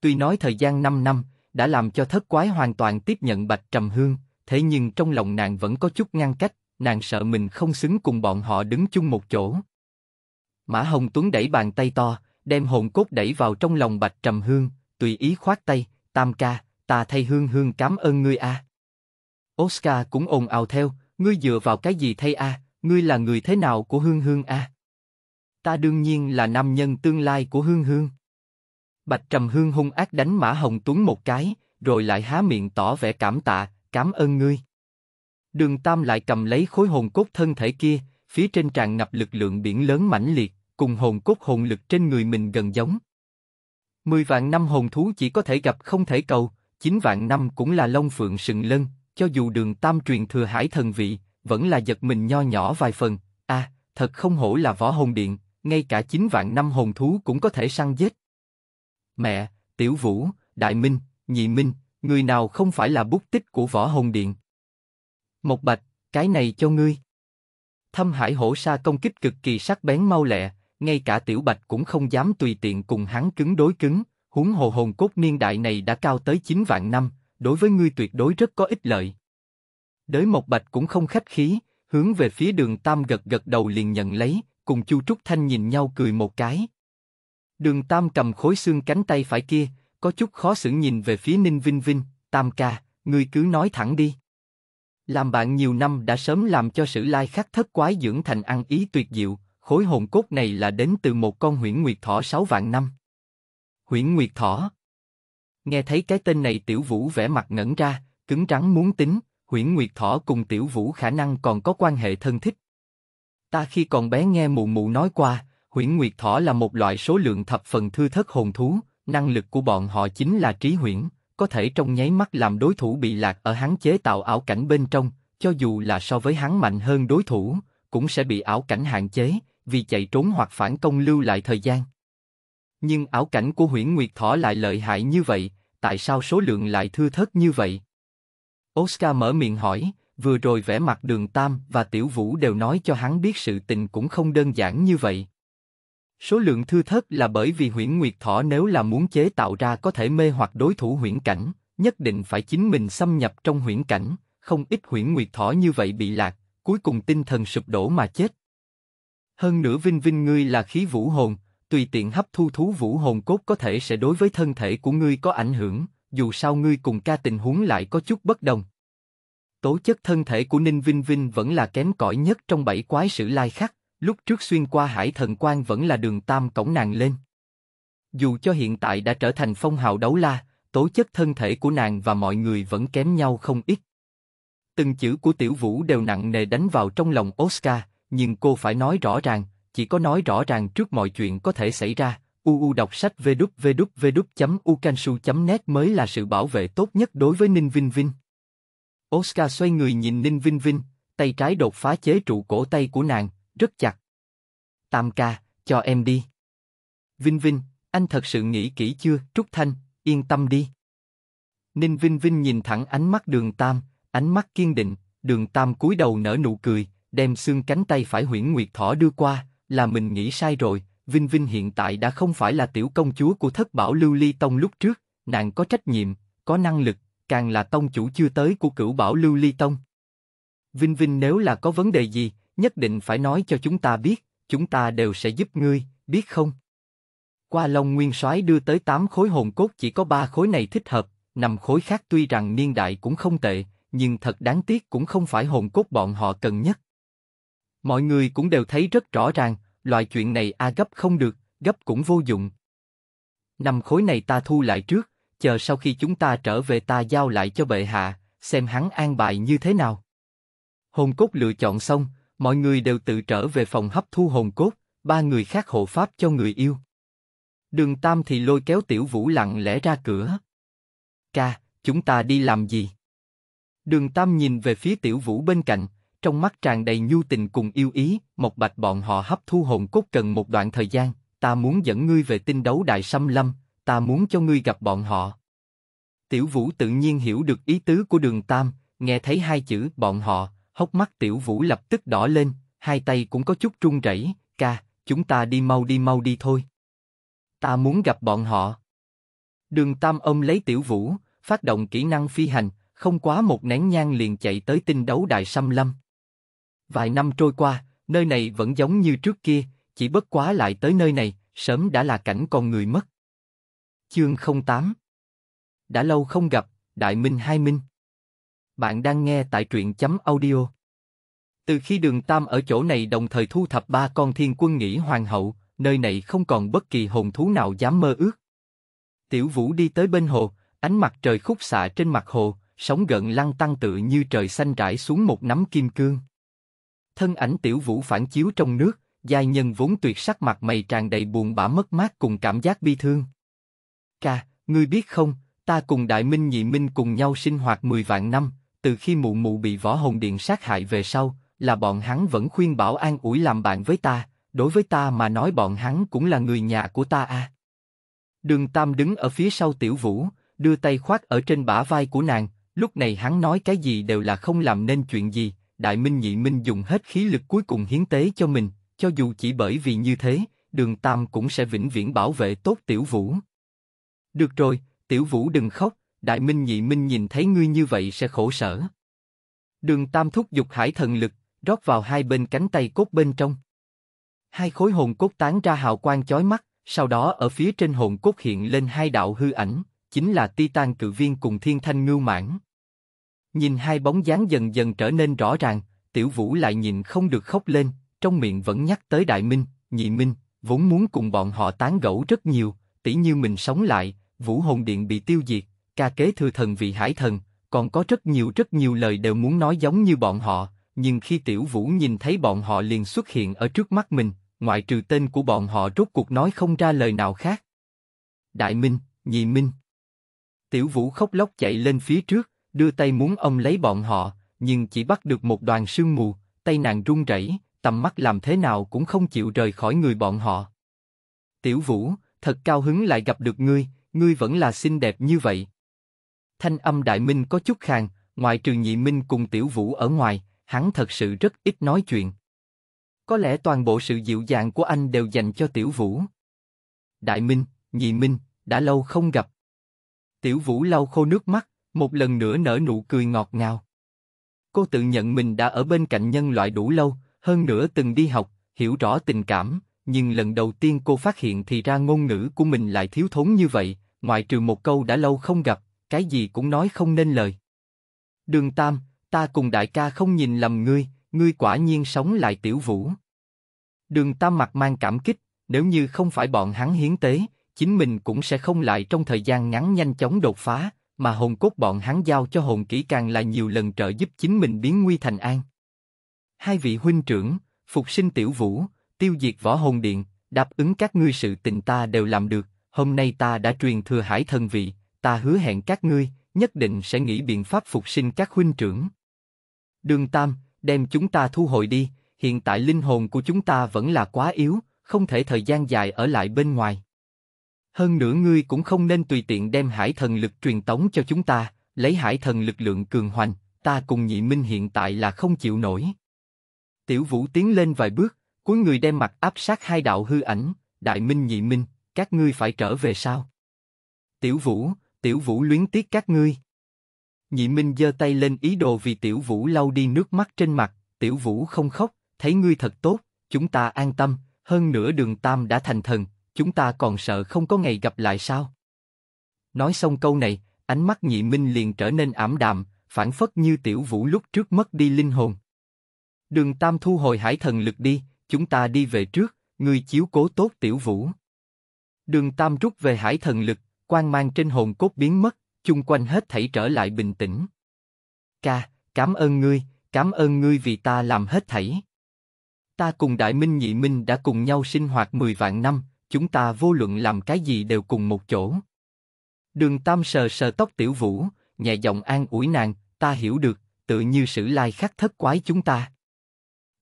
Tuy nói thời gian 5 năm, đã làm cho thất quái hoàn toàn tiếp nhận Bạch Trầm Hương, thế nhưng trong lòng nàng vẫn có chút ngăn cách, nàng sợ mình không xứng cùng bọn họ đứng chung một chỗ. Mã Hồng Tuấn đẩy bàn tay to, đem hồn cốt đẩy vào trong lòng Bạch Trầm Hương, tùy ý khoát tay, Tam ca, ta thay Hương Hương cảm ơn ngươi a. Oscar cũng ồn ào theo, ngươi dựa vào cái gì thay a? À? ngươi là người thế nào của Hương Hương a? À? Ta đương nhiên là nam nhân tương lai của Hương Hương. Bạch Trầm Hương hung ác đánh Mã Hồng Tuấn một cái, rồi lại há miệng tỏ vẻ cảm tạ, cảm ơn ngươi. Đường Tam lại cầm lấy khối hồn cốt thân thể kia, phía trên tràn ngập lực lượng biển lớn mãnh liệt, cùng hồn cốt hồn lực trên người mình gần giống. Mười vạn năm hồn thú chỉ có thể gặp không thể cầu, chín vạn năm cũng là long phượng sừng lân, cho dù đường Tam truyền thừa hải thần vị, vẫn là giật mình nho nhỏ vài phần. a à, thật không hổ là võ hồn điện, ngay cả chín vạn năm hồn thú cũng có thể săn giết. Mẹ, Tiểu Vũ, Đại Minh, Nhị Minh, người nào không phải là bút tích của võ hồn điện? Một bạch, cái này cho ngươi. Thâm Hải Hổ Sa công kích cực kỳ sắc bén mau lẹ, ngay cả Tiểu Bạch cũng không dám tùy tiện cùng hắn cứng đối cứng. Huống hồ hồn cốt niên đại này đã cao tới chín vạn năm, đối với ngươi tuyệt đối rất có ích lợi. Đới Mộc Bạch cũng không khách khí, hướng về phía đường Tam gật gật đầu liền nhận lấy, cùng Chu Trúc Thanh nhìn nhau cười một cái. Đường Tam cầm khối xương cánh tay phải kia, có chút khó xử nhìn về phía Ninh Vinh Vinh, Tam ca, ngươi cứ nói thẳng đi. Làm bạn nhiều năm đã sớm làm cho sử lai khắc thất quái dưỡng thành ăn ý tuyệt diệu, khối hồn cốt này là đến từ một con huyễn nguyệt thỏ sáu vạn năm. Huyễn nguyệt thỏ Nghe thấy cái tên này tiểu vũ vẻ mặt ngẩn ra, cứng rắn muốn tính, Huyễn Nguyệt Thỏ cùng Tiểu Vũ khả năng còn có quan hệ thân thích. Ta khi còn bé nghe mụ mụ nói qua, Huyễn Nguyệt Thỏ là một loại số lượng thập phần thư thất hồn thú, năng lực của bọn họ chính là trí huyễn, có thể trong nháy mắt làm đối thủ bị lạc ở hắn chế tạo ảo cảnh bên trong, cho dù là so với hắn mạnh hơn đối thủ, cũng sẽ bị ảo cảnh hạn chế, vì chạy trốn hoặc phản công lưu lại thời gian. Nhưng ảo cảnh của huyễn nguyệt thỏ lại lợi hại như vậy, tại sao số lượng lại thưa thớt như vậy? Oscar mở miệng hỏi, vừa rồi vẻ mặt đường Tam và Tiểu Vũ đều nói cho hắn biết sự tình cũng không đơn giản như vậy. Số lượng thư thất là bởi vì huyễn nguyệt thỏ nếu là muốn chế tạo ra có thể mê hoặc đối thủ huyễn cảnh, nhất định phải chính mình xâm nhập trong huyễn cảnh, không ít huyễn nguyệt thỏ như vậy bị lạc, cuối cùng tinh thần sụp đổ mà chết. Hơn nữa vinh vinh ngươi là khí vũ hồn, tùy tiện hấp thu thú vũ hồn cốt có thể sẽ đối với thân thể của ngươi có ảnh hưởng, dù sao ngươi cùng ca tình huống lại có chút bất đồng. Tố chất thân thể của Ninh Vinh Vinh vẫn là kém cỏi nhất trong bảy quái sử lai khắc, lúc trước xuyên qua hải thần quan vẫn là đường tam cổng nàng lên. Dù cho hiện tại đã trở thành phong hào đấu la, tố chất thân thể của nàng và mọi người vẫn kém nhau không ít. Từng chữ của tiểu vũ đều nặng nề đánh vào trong lòng Oscar, nhưng cô phải nói rõ ràng, chỉ có nói rõ ràng trước mọi chuyện có thể xảy ra, uu đọc sách www.ucansu.net mới là sự bảo vệ tốt nhất đối với Ninh Vinh Vinh. Oscar xoay người nhìn Ninh Vinh Vinh, tay trái đột phá chế trụ cổ tay của nàng, rất chặt. Tam ca, cho em đi. Vinh Vinh, anh thật sự nghĩ kỹ chưa, Trúc Thanh, yên tâm đi. Ninh Vinh Vinh nhìn thẳng ánh mắt đường Tam, ánh mắt kiên định, đường Tam cúi đầu nở nụ cười, đem xương cánh tay phải huyễn nguyệt thỏ đưa qua, là mình nghĩ sai rồi, Vinh Vinh hiện tại đã không phải là tiểu công chúa của thất bảo lưu ly tông lúc trước, nàng có trách nhiệm, có năng lực, càng là tông chủ chưa tới của cửu bảo lưu ly tông. Vinh Vinh nếu là có vấn đề gì, nhất định phải nói cho chúng ta biết, chúng ta đều sẽ giúp ngươi, biết không? Qua Long Nguyên Soái đưa tới 8 khối hồn cốt chỉ có 3 khối này thích hợp, nằm khối khác tuy rằng niên đại cũng không tệ, nhưng thật đáng tiếc cũng không phải hồn cốt bọn họ cần nhất. Mọi người cũng đều thấy rất rõ ràng, loại chuyện này a à, gấp không được, gấp cũng vô dụng. Năm khối này ta thu lại trước, chờ sau khi chúng ta trở về ta giao lại cho bệ hạ, xem hắn an bài như thế nào. Hồn cốt lựa chọn xong, mọi người đều tự trở về phòng hấp thu hồn cốt, ba người khác hộ pháp cho người yêu. Đường Tam thì lôi kéo Tiểu Vũ lặng lẽ ra cửa. Ca, chúng ta đi làm gì? Đường Tam nhìn về phía Tiểu Vũ bên cạnh, trong mắt tràn đầy nhu tình cùng yêu ý, Mộc Bạch bọn họ hấp thu hồn cốt cần một đoạn thời gian, ta muốn dẫn ngươi về tinh đấu đại xâm lâm, ta muốn cho ngươi gặp bọn họ. Tiểu Vũ tự nhiên hiểu được ý tứ của đường Tam, nghe thấy hai chữ bọn họ, hốc mắt Tiểu Vũ lập tức đỏ lên, hai tay cũng có chút run rẩy, ca, chúng ta đi mau đi mau đi thôi. Ta muốn gặp bọn họ. Đường Tam ôm lấy Tiểu Vũ, phát động kỹ năng phi hành, không quá một nén nhang liền chạy tới tinh đấu đại xâm lâm. Vài năm trôi qua, nơi này vẫn giống như trước kia, chỉ bất quá lại tới nơi này, sớm đã là cảnh con người mất. Chương 08 Đã lâu không gặp, Đại Minh Hai Minh Bạn đang nghe tại truyện chấm audio Từ khi đường Tam ở chỗ này đồng thời thu thập ba con thiên quân nghỉ hoàng hậu, nơi này không còn bất kỳ hồn thú nào dám mơ ước. Tiểu Vũ đi tới bên hồ, ánh mặt trời khúc xạ trên mặt hồ, sóng gợn lăn tăng tự như trời xanh trải xuống một nắm kim cương thân ảnh tiểu vũ phản chiếu trong nước, giai nhân vốn tuyệt sắc mặt mày tràn đầy buồn bã mất mát cùng cảm giác bi thương. Ca, ngươi biết không, ta cùng đại minh nhị minh cùng nhau sinh hoạt 10 vạn năm, từ khi mụ mụ bị võ hồng điện sát hại về sau, là bọn hắn vẫn khuyên bảo an ủi làm bạn với ta, đối với ta mà nói bọn hắn cũng là người nhà của ta a. Đường Tam đứng ở phía sau tiểu vũ, đưa tay khoác ở trên bả vai của nàng, lúc này hắn nói cái gì đều là không làm nên chuyện gì, Đại Minh Nhị Minh dùng hết khí lực cuối cùng hiến tế cho mình, cho dù chỉ bởi vì như thế, đường Tam cũng sẽ vĩnh viễn bảo vệ tốt Tiểu Vũ. Được rồi, Tiểu Vũ đừng khóc, Đại Minh Nhị Minh nhìn thấy ngươi như vậy sẽ khổ sở. Đường Tam thúc giục hải thần lực, rót vào hai bên cánh tay cốt bên trong. Hai khối hồn cốt tán ra hào quang chói mắt, sau đó ở phía trên hồn cốt hiện lên hai đạo hư ảnh, chính là Titan cự viên cùng Thiên Thanh Ngưu Mãn. Nhìn hai bóng dáng dần dần trở nên rõ ràng, Tiểu Vũ lại nhìn không được khóc lên, trong miệng vẫn nhắc tới Đại Minh, Nhị Minh, vốn muốn cùng bọn họ tán gẫu rất nhiều, tỉ như mình sống lại, Vũ Hồn Điện bị tiêu diệt, ca kế thừa thần vị hải thần, còn có rất nhiều rất nhiều lời đều muốn nói giống như bọn họ, nhưng khi Tiểu Vũ nhìn thấy bọn họ liền xuất hiện ở trước mắt mình, ngoại trừ tên của bọn họ rốt cuộc nói không ra lời nào khác. Đại Minh, Nhị Minh Tiểu Vũ khóc lóc chạy lên phía trước, đưa tay muốn ông lấy bọn họ, nhưng chỉ bắt được một đoàn sương mù, tay nàng run rẩy, tầm mắt làm thế nào cũng không chịu rời khỏi người bọn họ. Tiểu Vũ, thật cao hứng lại gặp được ngươi, ngươi vẫn là xinh đẹp như vậy. Thanh âm Đại Minh có chút khàn, ngoài trừ Nhị Minh cùng Tiểu Vũ ở ngoài, hắn thật sự rất ít nói chuyện. Có lẽ toàn bộ sự dịu dàng của anh đều dành cho Tiểu Vũ. Đại Minh, Nhị Minh, đã lâu không gặp. Tiểu Vũ lau khô nước mắt, một lần nữa nở nụ cười ngọt ngào. Cô tự nhận mình đã ở bên cạnh nhân loại đủ lâu, hơn nữa từng đi học, hiểu rõ tình cảm, nhưng lần đầu tiên cô phát hiện thì ra ngôn ngữ của mình lại thiếu thốn như vậy, ngoại trừ một câu đã lâu không gặp, cái gì cũng nói không nên lời. Đường Tam, ta cùng đại ca không nhìn lầm ngươi, ngươi quả nhiên sống lại tiểu vũ. Đường Tam mặt mang cảm kích, nếu như không phải bọn hắn hiến tế, chính mình cũng sẽ không lại trong thời gian ngắn nhanh chóng đột phá, mà hồn cốt bọn hắn giao cho hồn kỹ càng là nhiều lần trợ giúp chính mình biến nguy thành an. Hai vị huynh trưởng, phục sinh tiểu vũ, tiêu diệt võ hồn điện, đáp ứng các ngươi sự tình ta đều làm được, hôm nay ta đã truyền thừa hải thần vị, ta hứa hẹn các ngươi, nhất định sẽ nghĩ biện pháp phục sinh các huynh trưởng. Đường Tam, đem chúng ta thu hồi đi, hiện tại linh hồn của chúng ta vẫn là quá yếu, không thể thời gian dài ở lại bên ngoài. Hơn nữa ngươi cũng không nên tùy tiện đem hải thần lực truyền tống cho chúng ta, lấy hải thần lực lượng cường hoành, ta cùng nhị minh hiện tại là không chịu nổi. Tiểu vũ tiến lên vài bước, cuối người đem mặt áp sát hai đạo hư ảnh, đại minh nhị minh, các ngươi phải trở về sao? Tiểu vũ, tiểu vũ luyến tiếc các ngươi. Nhị minh giơ tay lên ý đồ vì tiểu vũ lau đi nước mắt trên mặt, tiểu vũ không khóc, thấy ngươi thật tốt, chúng ta an tâm, hơn nữa đường tam đã thành thần, chúng ta còn sợ không có ngày gặp lại sao? Nói xong câu này, ánh mắt nhị minh liền trở nên ảm đạm, phản phất như tiểu vũ lúc trước mất đi linh hồn. Đường Tam thu hồi hải thần lực đi, chúng ta đi về trước, người chiếu cố tốt tiểu vũ. Đường Tam rút về hải thần lực, quan mang trên hồn cốt biến mất, chung quanh hết thảy trở lại bình tĩnh. Ca, cảm ơn ngươi, cảm ơn ngươi vì ta làm hết thảy. Ta cùng Đại Minh Nhị Minh đã cùng nhau sinh hoạt 10 vạn năm, chúng ta vô luận làm cái gì đều cùng một chỗ. Đường Tam sờ sờ tóc Tiểu Vũ, nhẹ giọng an ủi nàng, ta hiểu được, tự như sử lai khắc thất quái chúng ta.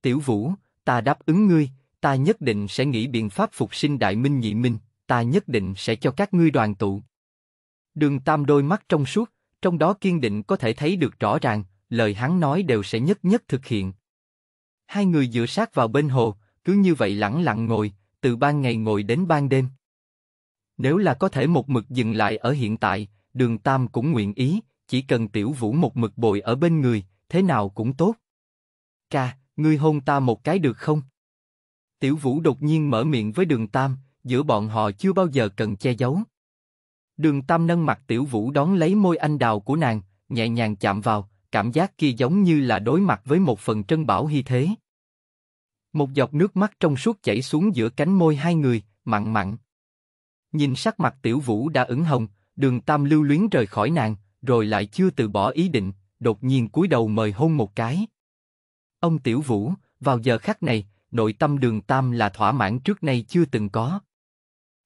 Tiểu Vũ, ta đáp ứng ngươi, ta nhất định sẽ nghĩ biện pháp phục sinh Đại Minh Nhị Minh, ta nhất định sẽ cho các ngươi đoàn tụ. Đường Tam đôi mắt trong suốt, trong đó kiên định có thể thấy được rõ ràng, lời hắn nói đều sẽ nhất nhất thực hiện. Hai người dựa sát vào bên hồ, cứ như vậy lẳng lặng ngồi, từ ban ngày ngồi đến ban đêm. Nếu là có thể một mực dừng lại ở hiện tại, đường Tam cũng nguyện ý, chỉ cần tiểu vũ một mực bồi ở bên người, thế nào cũng tốt. Ca, ngươi hôn ta một cái được không? Tiểu vũ đột nhiên mở miệng với đường Tam, giữa bọn họ chưa bao giờ cần che giấu. Đường Tam nâng mặt tiểu vũ đón lấy môi anh đào của nàng, nhẹ nhàng chạm vào, cảm giác kia giống như là đối mặt với một phần trân bảo hy thế. Một giọt nước mắt trong suốt chảy xuống giữa cánh môi hai người, mặn mặn. Nhìn sắc mặt tiểu vũ đã ửng hồng, đường tam lưu luyến rời khỏi nàng, rồi lại chưa từ bỏ ý định, đột nhiên cúi đầu mời hôn một cái. Ông tiểu vũ, vào giờ khắc này, nội tâm đường tam là thỏa mãn trước nay chưa từng có.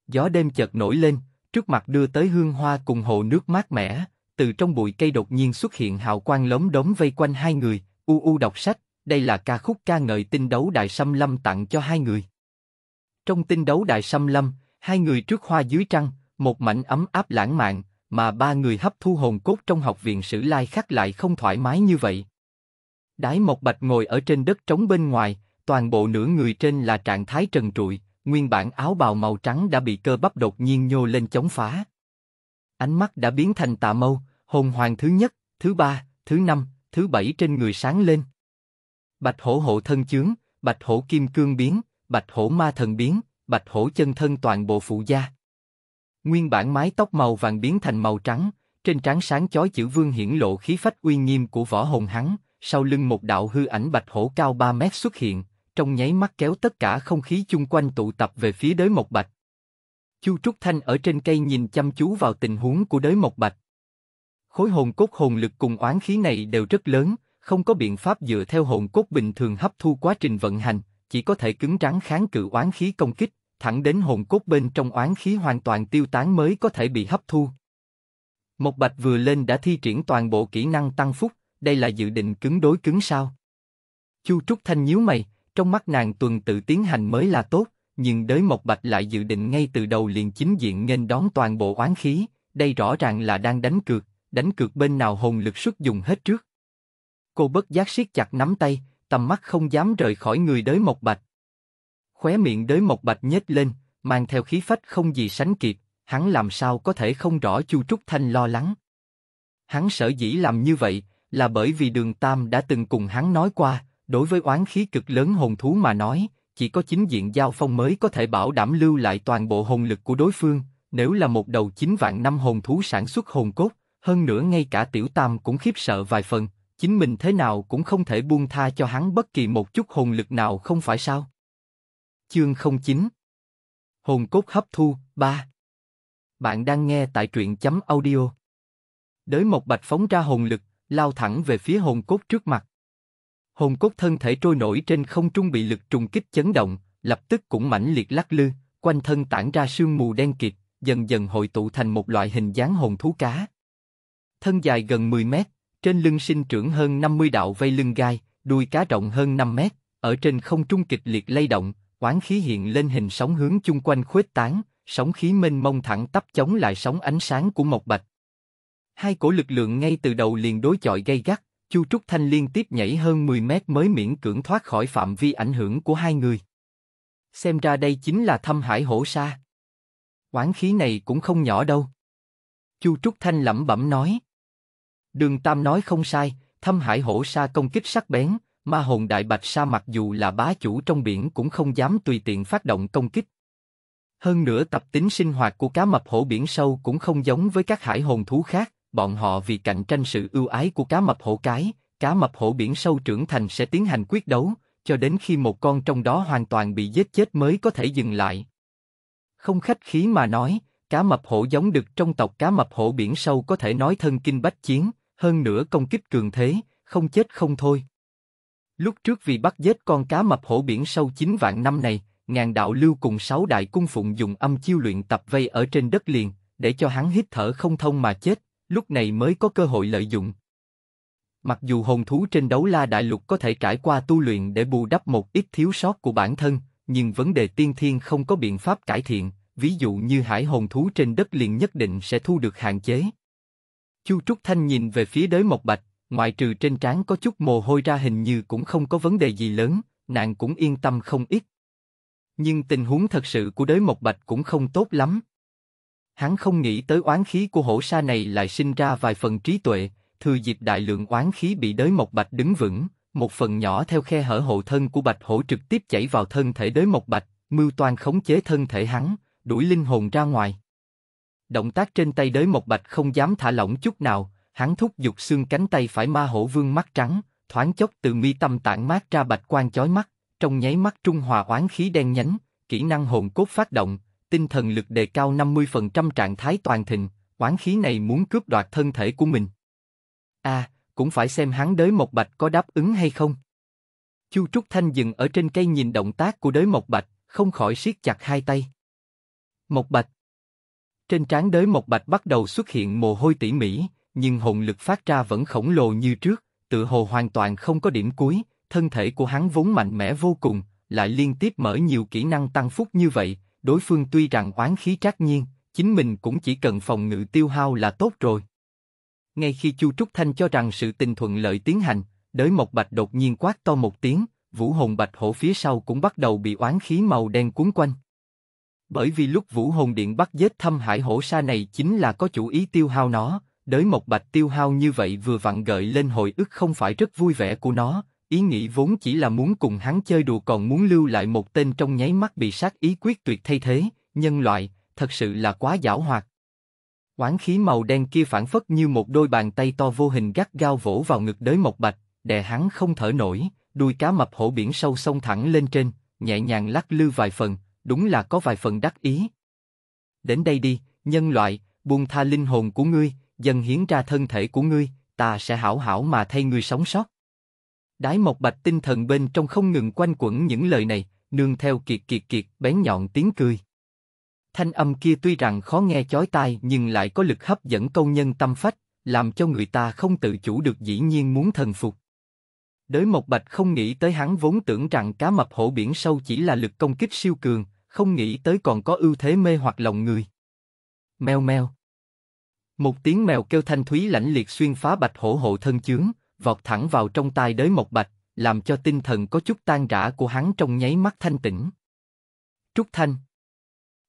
Gió đêm chợt nổi lên, trước mặt đưa tới hương hoa cùng hồ nước mát mẻ, từ trong bụi cây đột nhiên xuất hiện hào quang lóng đốm vây quanh hai người, u u đọc sách, đây là ca khúc ca ngợi tinh đấu Đại Sâm Lâm tặng cho hai người. Trong tinh đấu Đại Sâm Lâm, hai người trước hoa dưới trăng, một mảnh ấm áp lãng mạn, mà ba người hấp thu hồn cốt trong học viện sử lai khác lại không thoải mái như vậy. Đái Mộc Bạch ngồi ở trên đất trống bên ngoài, toàn bộ nửa người trên là trạng thái trần trụi, nguyên bản áo bào màu trắng đã bị cơ bắp đột nhiên nhô lên chống phá. Ánh mắt đã biến thành tà mâu, hồn hoàng thứ nhất, thứ ba, thứ năm, thứ bảy trên người sáng lên bạch hổ hộ thân chướng, bạch hổ kim cương biến, bạch hổ ma thần biến, bạch hổ chân thân toàn bộ phụ gia. Nguyên bản mái tóc màu vàng biến thành màu trắng, trên trán sáng chói chữ vương hiển lộ khí phách uy nghiêm của võ hồn hắn, sau lưng một đạo hư ảnh bạch hổ cao 3 mét xuất hiện, trong nháy mắt kéo tất cả không khí chung quanh tụ tập về phía đới mộc bạch. Chu Trúc Thanh ở trên cây nhìn chăm chú vào tình huống của đới mộc bạch. Khối hồn cốt hồn lực cùng oán khí này đều rất lớn, không có biện pháp dựa theo hồn cốt bình thường hấp thu quá trình vận hành, chỉ có thể cứng rắn kháng cự oán khí công kích, thẳng đến hồn cốt bên trong oán khí hoàn toàn tiêu tán mới có thể bị hấp thu. một Bạch vừa lên đã thi triển toàn bộ kỹ năng tăng phúc, đây là dự định cứng đối cứng sao? Chu Trúc Thanh nhíu mày, trong mắt nàng tuần tự tiến hành mới là tốt, nhưng đới Mộc Bạch lại dự định ngay từ đầu liền chính diện nghênh đón toàn bộ oán khí, đây rõ ràng là đang đánh cược, đánh cược bên nào hồn lực xuất dùng hết trước. Cô bất giác siết chặt nắm tay, tầm mắt không dám rời khỏi người đới Mộc Bạch. Khóe miệng đới Mộc Bạch nhếch lên, mang theo khí phách không gì sánh kịp, hắn làm sao có thể không rõ Chu Trúc Thanh lo lắng. Hắn sở dĩ làm như vậy là bởi vì Đường Tam đã từng cùng hắn nói qua, đối với oán khí cực lớn hồn thú mà nói, chỉ có chính diện giao phong mới có thể bảo đảm lưu lại toàn bộ hồn lực của đối phương, nếu là một đầu chín vạn năm hồn thú sản xuất hồn cốt, hơn nữa ngay cả tiểu tam cũng khiếp sợ vài phần, chính mình thế nào cũng không thể buông tha cho hắn bất kỳ một chút hồn lực nào không phải sao? Chương 09 Hồn cốt hấp thu, 3 Bạn đang nghe tại truyện chấm audio. Đới Mộc Bạch phóng ra hồn lực, lao thẳng về phía hồn cốt trước mặt. Hồn cốt thân thể trôi nổi trên không trung bị lực trùng kích chấn động, lập tức cũng mãnh liệt lắc lư, quanh thân tản ra sương mù đen kịt, dần dần hội tụ thành một loại hình dáng hồn thú cá. Thân dài gần 10 mét, trên lưng sinh trưởng hơn 50 đạo vây lưng gai, đuôi cá rộng hơn 5 mét, ở trên không trung kịch liệt lay động, quán khí hiện lên hình sóng hướng chung quanh khuếch tán, sóng khí mênh mông thẳng tắp chống lại sóng ánh sáng của Mộc Bạch. Hai cổ lực lượng ngay từ đầu liền đối chọi gay gắt, Chu Trúc Thanh liên tiếp nhảy hơn 10 mét mới miễn cưỡng thoát khỏi phạm vi ảnh hưởng của hai người. Xem ra đây chính là thâm hải hổ sa. Quán khí này cũng không nhỏ đâu. Chu Trúc Thanh lẩm bẩm nói. Đường Tam nói không sai, thâm hải hổ sa công kích sắc bén, ma hồn đại bạch sa mặc dù là bá chủ trong biển cũng không dám tùy tiện phát động công kích. Hơn nữa tập tính sinh hoạt của cá mập hổ biển sâu cũng không giống với các hải hồn thú khác, bọn họ vì cạnh tranh sự ưu ái của cá mập hổ cái, cá mập hổ biển sâu trưởng thành sẽ tiến hành quyết đấu, cho đến khi một con trong đó hoàn toàn bị giết chết mới có thể dừng lại. Không khách khí mà nói, cá mập hổ giống được trong tộc cá mập hổ biển sâu có thể nói thân kinh bách chiến, hơn nữa công kích cường thế, không chết không thôi. Lúc trước vì bắt giết con cá mập hổ biển sâu 9 vạn năm này, ngàn đạo lưu cùng sáu đại cung phụng dùng âm chiêu luyện tập vây ở trên đất liền, để cho hắn hít thở không thông mà chết, lúc này mới có cơ hội lợi dụng. Mặc dù hồn thú trên đấu la đại lục có thể trải qua tu luyện để bù đắp một ít thiếu sót của bản thân, nhưng vấn đề tiên thiên không có biện pháp cải thiện, ví dụ như hải hồn thú trên đất liền nhất định sẽ thu được hạn chế. Chu Trúc Thanh nhìn về phía đới Mộc Bạch, ngoại trừ trên trán có chút mồ hôi ra hình như cũng không có vấn đề gì lớn, nàng cũng yên tâm không ít. Nhưng tình huống thật sự của đới Mộc Bạch cũng không tốt lắm. Hắn không nghĩ tới oán khí của hổ sa này lại sinh ra vài phần trí tuệ, thừa dịp đại lượng oán khí bị đới Mộc Bạch đứng vững, một phần nhỏ theo khe hở hộ thân của Bạch Hổ trực tiếp chảy vào thân thể đới Mộc Bạch, mưu toan khống chế thân thể hắn, đuổi linh hồn ra ngoài. Động tác trên tay đới Mộc Bạch không dám thả lỏng chút nào, hắn thúc giục xương cánh tay phải ma hổ vương mắt trắng, thoáng chốc từ mi tâm tản mát ra bạch quan chói mắt, trong nháy mắt trung hòa oán khí đen nhánh, kỹ năng hồn cốt phát động, tinh thần lực đề cao 50% trạng thái toàn thịnh, oán khí này muốn cướp đoạt thân thể của mình. a à, cũng phải xem hắn đới Mộc Bạch có đáp ứng hay không. Chu Trúc Thanh dừng ở trên cây nhìn động tác của đới Mộc Bạch, không khỏi siết chặt hai tay. Mộc Bạch trên trán đới Mộc Bạch bắt đầu xuất hiện mồ hôi tỉ mỉ, nhưng hồn lực phát ra vẫn khổng lồ như trước, tựa hồ hoàn toàn không có điểm cuối, thân thể của hắn vốn mạnh mẽ vô cùng, lại liên tiếp mở nhiều kỹ năng tăng phúc như vậy, đối phương tuy rằng oán khí trác nhiên, chính mình cũng chỉ cần phòng ngự tiêu hao là tốt rồi. Ngay khi Chu Trúc Thanh cho rằng sự tình thuận lợi tiến hành, đới Mộc Bạch đột nhiên quát to một tiếng, vũ hồn bạch hổ phía sau cũng bắt đầu bị oán khí màu đen cuốn quanh bởi vì lúc Vũ Hồn Điện bắt giết thâm hải hổ sa này chính là có chủ ý tiêu hao nó, đới mộc bạch tiêu hao như vậy vừa vặn gợi lên hồi ức không phải rất vui vẻ của nó, ý nghĩ vốn chỉ là muốn cùng hắn chơi đùa còn muốn lưu lại một tên trong nháy mắt bị sát ý quyết tuyệt thay thế, nhân loại, thật sự là quá giảo hoạt. Quán khí màu đen kia phản phất như một đôi bàn tay to vô hình gắt gao vỗ vào ngực đới mộc bạch, đè hắn không thở nổi, đuôi cá mập hổ biển sâu xông thẳng lên trên, nhẹ nhàng lắc lư vài phần, đúng là có vài phần đắc ý. Đến đây đi, nhân loại, buông tha linh hồn của ngươi, dần hiến ra thân thể của ngươi, ta sẽ hảo hảo mà thay ngươi sống sót. Đái Mộc Bạch tinh thần bên trong không ngừng quanh quẩn những lời này, nương theo kiệt kiệt kiệt bén nhọn tiếng cười. Thanh âm kia tuy rằng khó nghe chói tai nhưng lại có lực hấp dẫn câu nhân tâm phách, làm cho người ta không tự chủ được dĩ nhiên muốn thần phục. Đới Mộc Bạch không nghĩ tới hắn vốn tưởng rằng cá mập hổ biển sâu chỉ là lực công kích siêu cường, không nghĩ tới còn có ưu thế mê hoặc lòng người. Mèo mèo. Một tiếng mèo kêu thanh thúy lãnh liệt xuyên phá bạch hổ hộ thân chướng, vọt thẳng vào trong tai đới một bạch, làm cho tinh thần có chút tan rã của hắn trong nháy mắt thanh tỉnh. Trúc Thanh.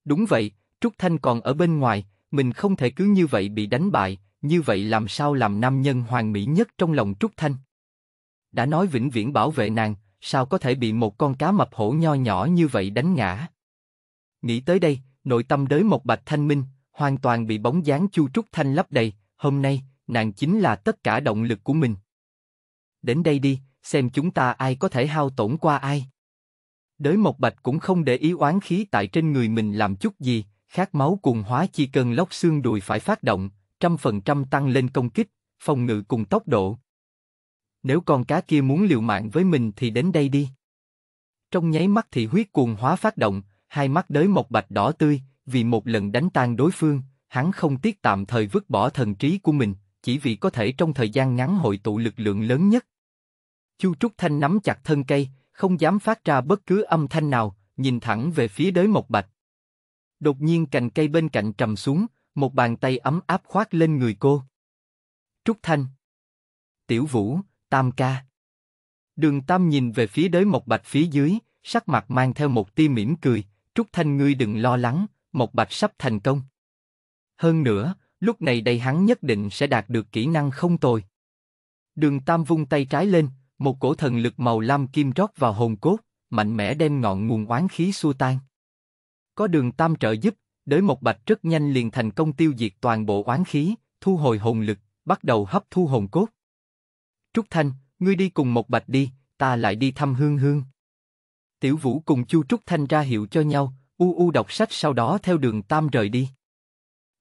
Đúng vậy, Trúc Thanh còn ở bên ngoài, mình không thể cứ như vậy bị đánh bại, như vậy làm sao làm nam nhân hoàn mỹ nhất trong lòng Trúc Thanh. Đã nói vĩnh viễn bảo vệ nàng, sao có thể bị một con cá mập hổ nho nhỏ như vậy đánh ngã. Nghĩ tới đây, nội tâm đới một bạch thanh minh, hoàn toàn bị bóng dáng chu trúc thanh lấp đầy, hôm nay, nàng chính là tất cả động lực của mình. Đến đây đi, xem chúng ta ai có thể hao tổn qua ai. Đới một Bạch cũng không để ý oán khí tại trên người mình làm chút gì, khát máu cùng hóa chi cơn lốc xương đùi phải phát động, trăm phần trăm tăng lên công kích, phòng ngự cùng tốc độ. Nếu con cá kia muốn liều mạng với mình thì đến đây đi. Trong nháy mắt thì huyết cuồng hóa phát động, hai mắt đới một bạch đỏ tươi, vì một lần đánh tan đối phương, hắn không tiếc tạm thời vứt bỏ thần trí của mình, chỉ vì có thể trong thời gian ngắn hội tụ lực lượng lớn nhất. Chu Trúc Thanh nắm chặt thân cây, không dám phát ra bất cứ âm thanh nào, nhìn thẳng về phía đới một bạch. Đột nhiên cành cây bên cạnh trầm xuống, một bàn tay ấm áp khoát lên người cô. Trúc Thanh Tiểu Vũ, Tam Ca Đường Tam nhìn về phía đới một bạch phía dưới, sắc mặt mang theo một tia mỉm cười, Trúc Thanh ngươi đừng lo lắng, Mộc Bạch sắp thành công. Hơn nữa, lúc này đây hắn nhất định sẽ đạt được kỹ năng không tồi. Đường Tam vung tay trái lên, một cổ thần lực màu lam kim rót vào hồn cốt, mạnh mẽ đem ngọn nguồn oán khí xua tan. Có đường Tam trợ giúp, đới Mộc Bạch rất nhanh liền thành công tiêu diệt toàn bộ oán khí, thu hồi hồn lực, bắt đầu hấp thu hồn cốt. Trúc Thanh, ngươi đi cùng Mộc Bạch đi, ta lại đi thăm Hương Hương. Tiểu Vũ cùng Chu Trúc Thanh ra hiệu cho nhau, u u đọc sách sau đó theo đường Tam rời đi.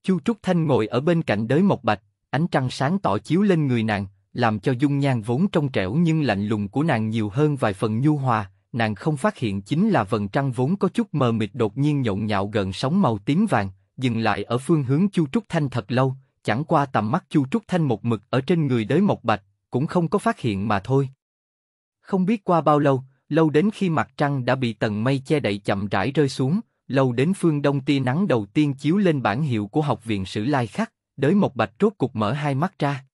Chu Trúc Thanh ngồi ở bên cạnh đới Mộc Bạch, ánh trăng sáng tỏ chiếu lên người nàng, làm cho dung nhan vốn trong trẻo nhưng lạnh lùng của nàng nhiều hơn vài phần nhu hòa, nàng không phát hiện chính là vầng trăng vốn có chút mờ mịt đột nhiên nhộn nhạo gần sóng màu tím vàng, dừng lại ở phương hướng Chu Trúc Thanh thật lâu, chẳng qua tầm mắt Chu Trúc Thanh một mực ở trên người đới Mộc Bạch, cũng không có phát hiện mà thôi. Không biết qua bao lâu, lâu đến khi mặt trăng đã bị tầng mây che đậy chậm rãi rơi xuống, lâu đến phương đông tia nắng đầu tiên chiếu lên bản hiệu của học viện sử lai khắc, đới một bạch rốt cục mở hai mắt ra.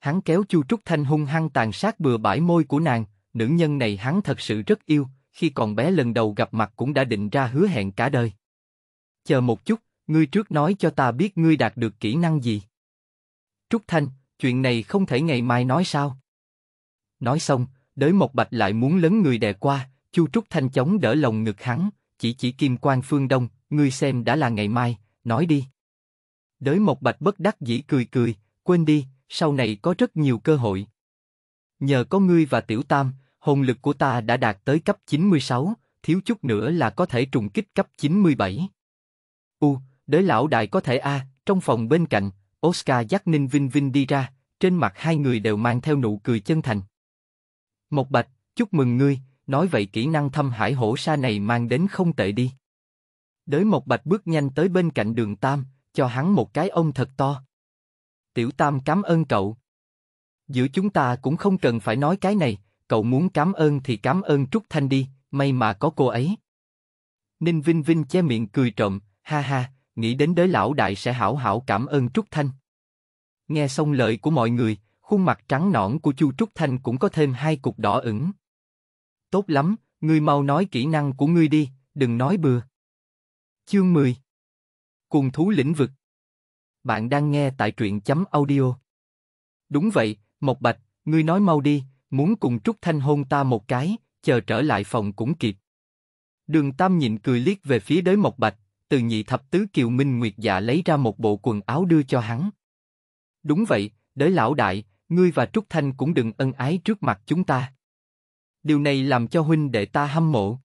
Hắn kéo Chu Trúc Thanh hung hăng tàn sát bừa bãi môi của nàng, nữ nhân này hắn thật sự rất yêu, khi còn bé lần đầu gặp mặt cũng đã định ra hứa hẹn cả đời. Chờ một chút, ngươi trước nói cho ta biết ngươi đạt được kỹ năng gì. Trúc Thanh, chuyện này không thể ngày mai nói sao? Nói xong, đới Mộc Bạch lại muốn lớn người đè qua, Chu Trúc Thanh chóng đỡ lồng ngực hắn, chỉ chỉ kim quan phương đông, ngươi xem đã là ngày mai, nói đi. Đới Mộc Bạch bất đắc dĩ cười cười, quên đi, sau này có rất nhiều cơ hội. Nhờ có ngươi và Tiểu Tam, hồn lực của ta đã đạt tới cấp 96, thiếu chút nữa là có thể trùng kích cấp 97. U, đới lão đại có thể A, trong phòng bên cạnh, Oscar dắt Ninh Vinh Vinh đi ra, trên mặt hai người đều mang theo nụ cười chân thành. Mộc Bạch, chúc mừng ngươi, nói vậy kỹ năng thâm hải hổ sa này mang đến không tệ đi. Đới Mộc Bạch bước nhanh tới bên cạnh đường Tam, cho hắn một cái ông thật to. Tiểu Tam cảm ơn cậu. Giữa chúng ta cũng không cần phải nói cái này, cậu muốn cảm ơn thì cảm ơn Trúc Thanh đi, may mà có cô ấy. Ninh Vinh Vinh che miệng cười trộm, ha ha, nghĩ đến đới lão đại sẽ hảo hảo cảm ơn Trúc Thanh. Nghe xong lời của mọi người, Khuôn mặt trắng nõn của Chu Trúc Thanh cũng có thêm hai cục đỏ ửng. Tốt lắm, ngươi mau nói kỹ năng của ngươi đi, đừng nói bừa. Chương 10 Cuồng thú lĩnh vực Bạn đang nghe tại truyện chấm audio. Đúng vậy, Mộc Bạch, ngươi nói mau đi, muốn cùng Trúc Thanh hôn ta một cái, chờ trở lại phòng cũng kịp. Đường Tam nhịn cười liếc về phía đới Mộc Bạch, từ nhị thập tứ Kiều Minh Nguyệt dạ lấy ra một bộ quần áo đưa cho hắn. Đúng vậy, đới lão đại, ngươi và Trúc Thanh cũng đừng ân ái trước mặt chúng ta. Điều này làm cho huynh đệ ta hâm mộ.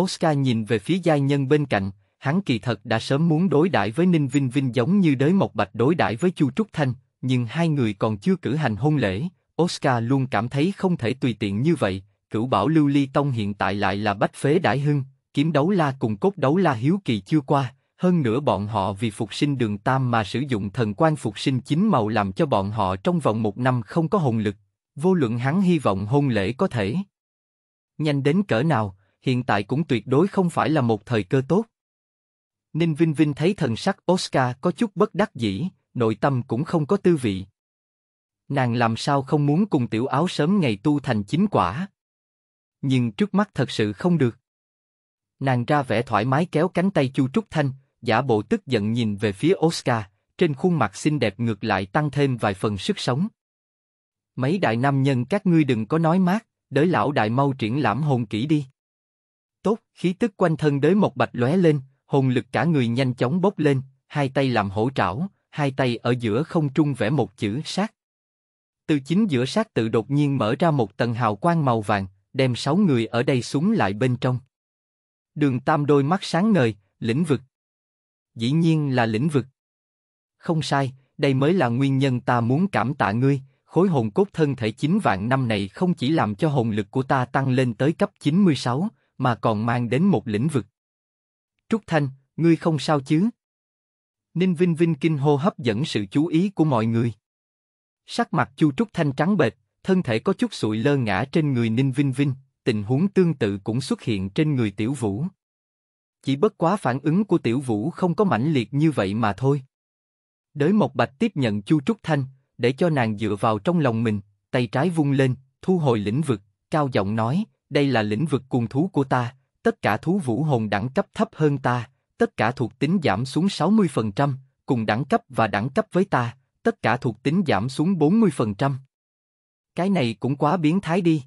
Oscar nhìn về phía giai nhân bên cạnh, hắn kỳ thật đã sớm muốn đối đãi với Ninh Vinh Vinh giống như đới Mộc Bạch đối đãi với Chu Trúc Thanh, nhưng hai người còn chưa cử hành hôn lễ, Oscar luôn cảm thấy không thể tùy tiện như vậy, cửu bảo Lưu Ly Tông hiện tại lại là bách phế đại hưng, kiếm đấu la cùng cốt đấu la hiếu kỳ chưa qua, hơn nữa bọn họ vì phục sinh đường tam mà sử dụng thần quan phục sinh chính màu làm cho bọn họ trong vòng một năm không có hồn lực, vô luận hắn hy vọng hôn lễ có thể. Nhanh đến cỡ nào, hiện tại cũng tuyệt đối không phải là một thời cơ tốt. Ninh Vinh Vinh thấy thần sắc Oscar có chút bất đắc dĩ, nội tâm cũng không có tư vị. Nàng làm sao không muốn cùng tiểu áo sớm ngày tu thành chính quả. Nhưng trước mắt thật sự không được. Nàng ra vẻ thoải mái kéo cánh tay Chu Trúc Thanh, giả bộ tức giận nhìn về phía Oscar, trên khuôn mặt xinh đẹp ngược lại tăng thêm vài phần sức sống. Mấy đại nam nhân các ngươi đừng có nói mát, đới lão đại mau triển lãm hồn kỹ đi. Tốt, khí tức quanh thân đới một bạch lóe lên, hồn lực cả người nhanh chóng bốc lên, hai tay làm hổ trảo, hai tay ở giữa không trung vẽ một chữ sát. Từ chính giữa sát tự đột nhiên mở ra một tầng hào quang màu vàng, đem sáu người ở đây súng lại bên trong. Đường Tam đôi mắt sáng ngời, lĩnh vực, dĩ nhiên là lĩnh vực. Không sai, đây mới là nguyên nhân ta muốn cảm tạ ngươi, khối hồn cốt thân thể 9 vạn năm này không chỉ làm cho hồn lực của ta tăng lên tới cấp 96, mà còn mang đến một lĩnh vực. Trúc Thanh, ngươi không sao chứ? Ninh Vinh Vinh kinh hô hấp dẫn sự chú ý của mọi người. Sắc mặt Chu Trúc Thanh trắng bệch, thân thể có chút sụi lơ ngã trên người Ninh Vinh Vinh, tình huống tương tự cũng xuất hiện trên người Tiểu Vũ chỉ bất quá phản ứng của tiểu vũ không có mãnh liệt như vậy mà thôi. Đới Mộc Bạch tiếp nhận Chu Trúc Thanh, để cho nàng dựa vào trong lòng mình, tay trái vung lên, thu hồi lĩnh vực, cao giọng nói, đây là lĩnh vực cuồng thú của ta, tất cả thú vũ hồn đẳng cấp thấp hơn ta, tất cả thuộc tính giảm xuống 60%, cùng đẳng cấp và đẳng cấp với ta, tất cả thuộc tính giảm xuống 40%. Cái này cũng quá biến thái đi.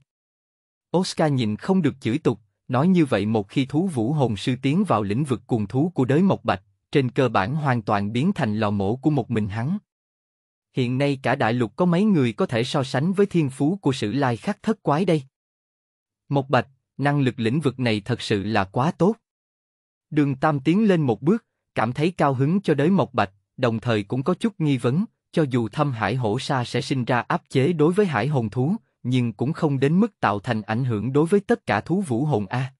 Oscar nhìn không được chửi tục, Nói như vậy một khi thú vũ hồn sư tiến vào lĩnh vực cuồng thú của đới Mộc Bạch, trên cơ bản hoàn toàn biến thành lò mổ của một mình hắn. Hiện nay cả đại lục có mấy người có thể so sánh với thiên phú của sự lai khắc thất quái đây. Mộc Bạch, năng lực lĩnh vực này thật sự là quá tốt. Đường Tam tiến lên một bước, cảm thấy cao hứng cho đới Mộc Bạch, đồng thời cũng có chút nghi vấn, cho dù thâm hải hổ sa sẽ sinh ra áp chế đối với hải hồn thú, nhưng cũng không đến mức tạo thành ảnh hưởng đối với tất cả thú vũ hồn A.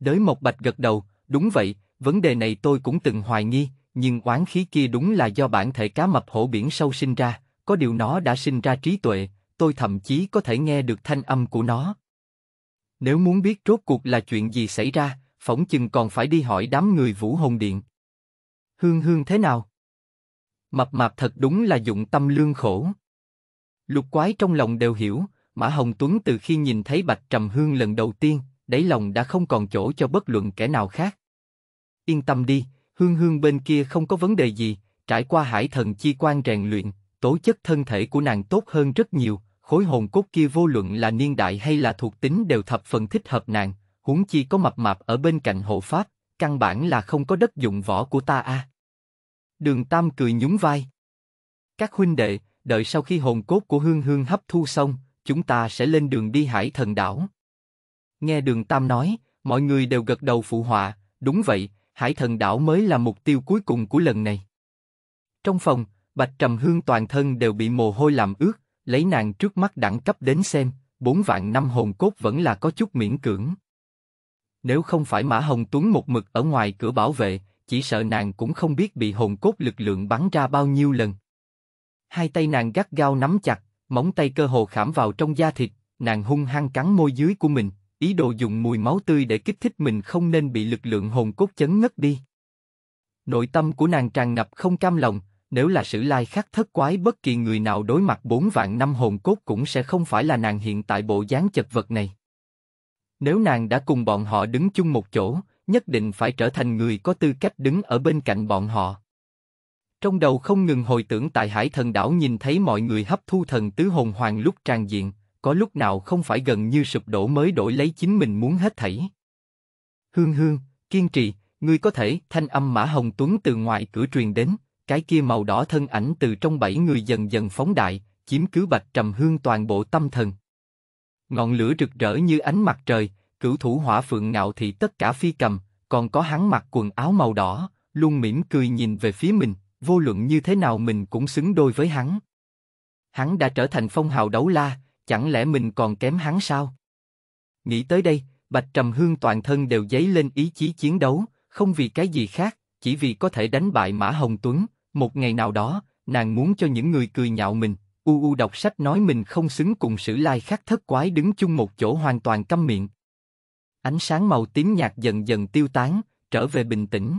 Đới Mộc Bạch gật đầu, đúng vậy, vấn đề này tôi cũng từng hoài nghi, nhưng oán khí kia đúng là do bản thể cá mập hổ biển sâu sinh ra, có điều nó đã sinh ra trí tuệ, tôi thậm chí có thể nghe được thanh âm của nó. Nếu muốn biết rốt cuộc là chuyện gì xảy ra, phỏng chừng còn phải đi hỏi đám người Vũ Hồn Điện. Hương hương thế nào? Mập mạp thật đúng là dụng tâm lương khổ. Lục quái trong lòng đều hiểu, Mã Hồng Tuấn từ khi nhìn thấy Bạch Trầm Hương lần đầu tiên, đáy lòng đã không còn chỗ cho bất luận kẻ nào khác. Yên tâm đi, Hương Hương bên kia không có vấn đề gì, trải qua hải thần chi quan rèn luyện, tố chất thân thể của nàng tốt hơn rất nhiều, khối hồn cốt kia vô luận là niên đại hay là thuộc tính đều thập phần thích hợp nàng, huống chi có mập mạp ở bên cạnh hộ pháp, căn bản là không có đất dụng võ của ta a. Đường Tam cười nhún vai. Các huynh đệ, đợi sau khi hồn cốt của Hương Hương hấp thu xong, chúng ta sẽ lên đường đi hải thần đảo. Nghe đường Tam nói, mọi người đều gật đầu phụ họa, đúng vậy, hải thần đảo mới là mục tiêu cuối cùng của lần này. Trong phòng, Bạch Trầm Hương toàn thân đều bị mồ hôi làm ướt, lấy nàng trước mắt đẳng cấp đến xem, bốn vạn năm hồn cốt vẫn là có chút miễn cưỡng. Nếu không phải Mã Hồng Tuấn một mực ở ngoài cửa bảo vệ, chỉ sợ nàng cũng không biết bị hồn cốt lực lượng bắn ra bao nhiêu lần. Hai tay nàng gắt gao nắm chặt, móng tay cơ hồ khảm vào trong da thịt, nàng hung hăng cắn môi dưới của mình, ý đồ dùng mùi máu tươi để kích thích mình không nên bị lực lượng hồn cốt chấn ngất đi. Nội tâm của nàng tràn ngập không cam lòng, nếu là sử lai khắc thất quái bất kỳ người nào đối mặt bốn vạn năm hồn cốt cũng sẽ không phải là nàng hiện tại bộ dáng chật vật này. Nếu nàng đã cùng bọn họ đứng chung một chỗ, nhất định phải trở thành người có tư cách đứng ở bên cạnh bọn họ. Trong đầu không ngừng hồi tưởng tại hải thần đảo nhìn thấy mọi người hấp thu thần tứ hồn hoàng lúc tràn diện, có lúc nào không phải gần như sụp đổ mới đổi lấy chính mình muốn hết thảy. Hương hương, kiên trì, ngươi có thể, thanh âm Mã Hồng Tuấn từ ngoài cửa truyền đến, cái kia màu đỏ thân ảnh từ trong bảy người dần dần phóng đại, chiếm cứ bạch trầm hương toàn bộ tâm thần. Ngọn lửa rực rỡ như ánh mặt trời, cửu thủ hỏa phượng ngạo thị tất cả phi cầm, còn có hắn mặc quần áo màu đỏ, luôn mỉm cười nhìn về phía mình, vô luận như thế nào mình cũng xứng đôi với hắn. Hắn đã trở thành phong hào đấu la, chẳng lẽ mình còn kém hắn sao? Nghĩ tới đây, Bạch Trầm Hương toàn thân đều dấy lên ý chí chiến đấu, không vì cái gì khác, chỉ vì có thể đánh bại Mã Hồng Tuấn. Một ngày nào đó, nàng muốn cho những người cười nhạo mình, u u đọc sách nói mình không xứng cùng sử lai khắc thất quái đứng chung một chỗ hoàn toàn câm miệng. Ánh sáng màu tím nhạt dần dần tiêu tán, trở về bình tĩnh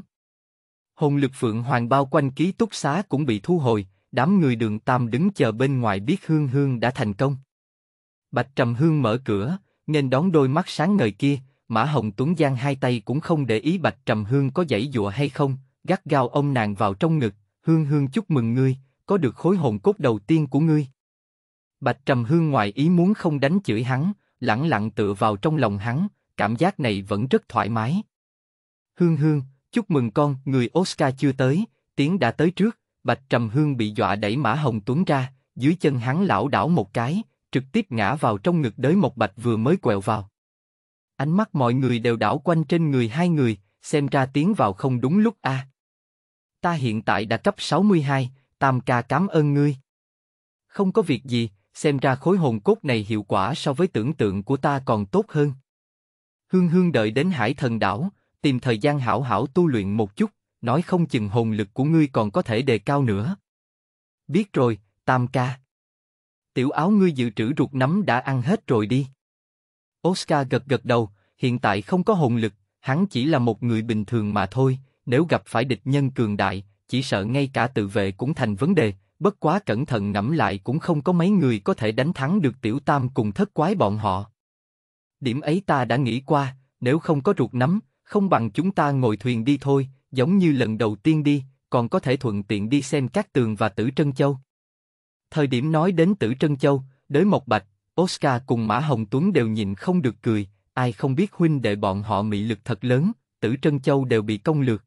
hồn lực phượng hoàng bao quanh ký túc xá cũng bị thu hồi, đám người đường tam đứng chờ bên ngoài biết Hương Hương đã thành công. Bạch Trầm Hương mở cửa, nên đón đôi mắt sáng ngời kia, Mã Hồng Tuấn giang hai tay cũng không để ý Bạch Trầm Hương có giãy dụa hay không, gắt gao ông nàng vào trong ngực, Hương Hương chúc mừng ngươi, có được khối hồn cốt đầu tiên của ngươi. Bạch Trầm Hương ngoài ý muốn không đánh chửi hắn, lẳng lặng tựa vào trong lòng hắn, cảm giác này vẫn rất thoải mái. Hương Hương, Chúc mừng con, người Oscar chưa tới, tiếng đã tới trước, Bạch Trầm Hương bị dọa đẩy Mã Hồng Tuấn ra, dưới chân hắn lảo đảo một cái, trực tiếp ngã vào trong ngực đới một bạch vừa mới quẹo vào. Ánh mắt mọi người đều đảo quanh trên người hai người, xem ra tiến vào không đúng lúc a. Ta hiện tại đã cấp 62, Tam ca cảm ơn ngươi. Không có việc gì, xem ra khối hồn cốt này hiệu quả so với tưởng tượng của ta còn tốt hơn. Hương Hương đợi đến Hải Thần đảo, tìm thời gian hảo hảo tu luyện một chút, nói không chừng hồn lực của ngươi còn có thể đề cao nữa. Biết rồi, Tam ca. Tiểu áo ngươi dự trữ ruột nấm đã ăn hết rồi đi. Oscar gật gật đầu, hiện tại không có hồn lực, hắn chỉ là một người bình thường mà thôi, nếu gặp phải địch nhân cường đại, chỉ sợ ngay cả tự vệ cũng thành vấn đề, bất quá cẩn thận ngẫm lại cũng không có mấy người có thể đánh thắng được tiểu tam cùng thất quái bọn họ. Điểm ấy ta đã nghĩ qua, nếu không có ruột nấm không bằng chúng ta ngồi thuyền đi thôi, giống như lần đầu tiên đi, còn có thể thuận tiện đi xem các tường và Tử Trân Châu. Thời điểm nói đến Tử Trân Châu, đới Mộc Bạch, Oscar cùng Mã Hồng Tuấn đều nhìn không được cười, ai không biết huynh đệ bọn họ mị lực thật lớn, Tử Trân Châu đều bị công lược.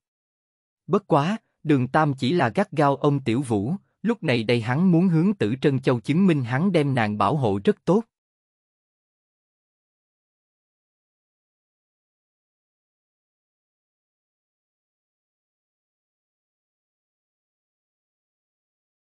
Bất quá, đường Tam chỉ là gắt gao ông Tiểu Vũ, lúc này đây hắn muốn hướng Tử Trân Châu chứng minh hắn đem nàng bảo hộ rất tốt.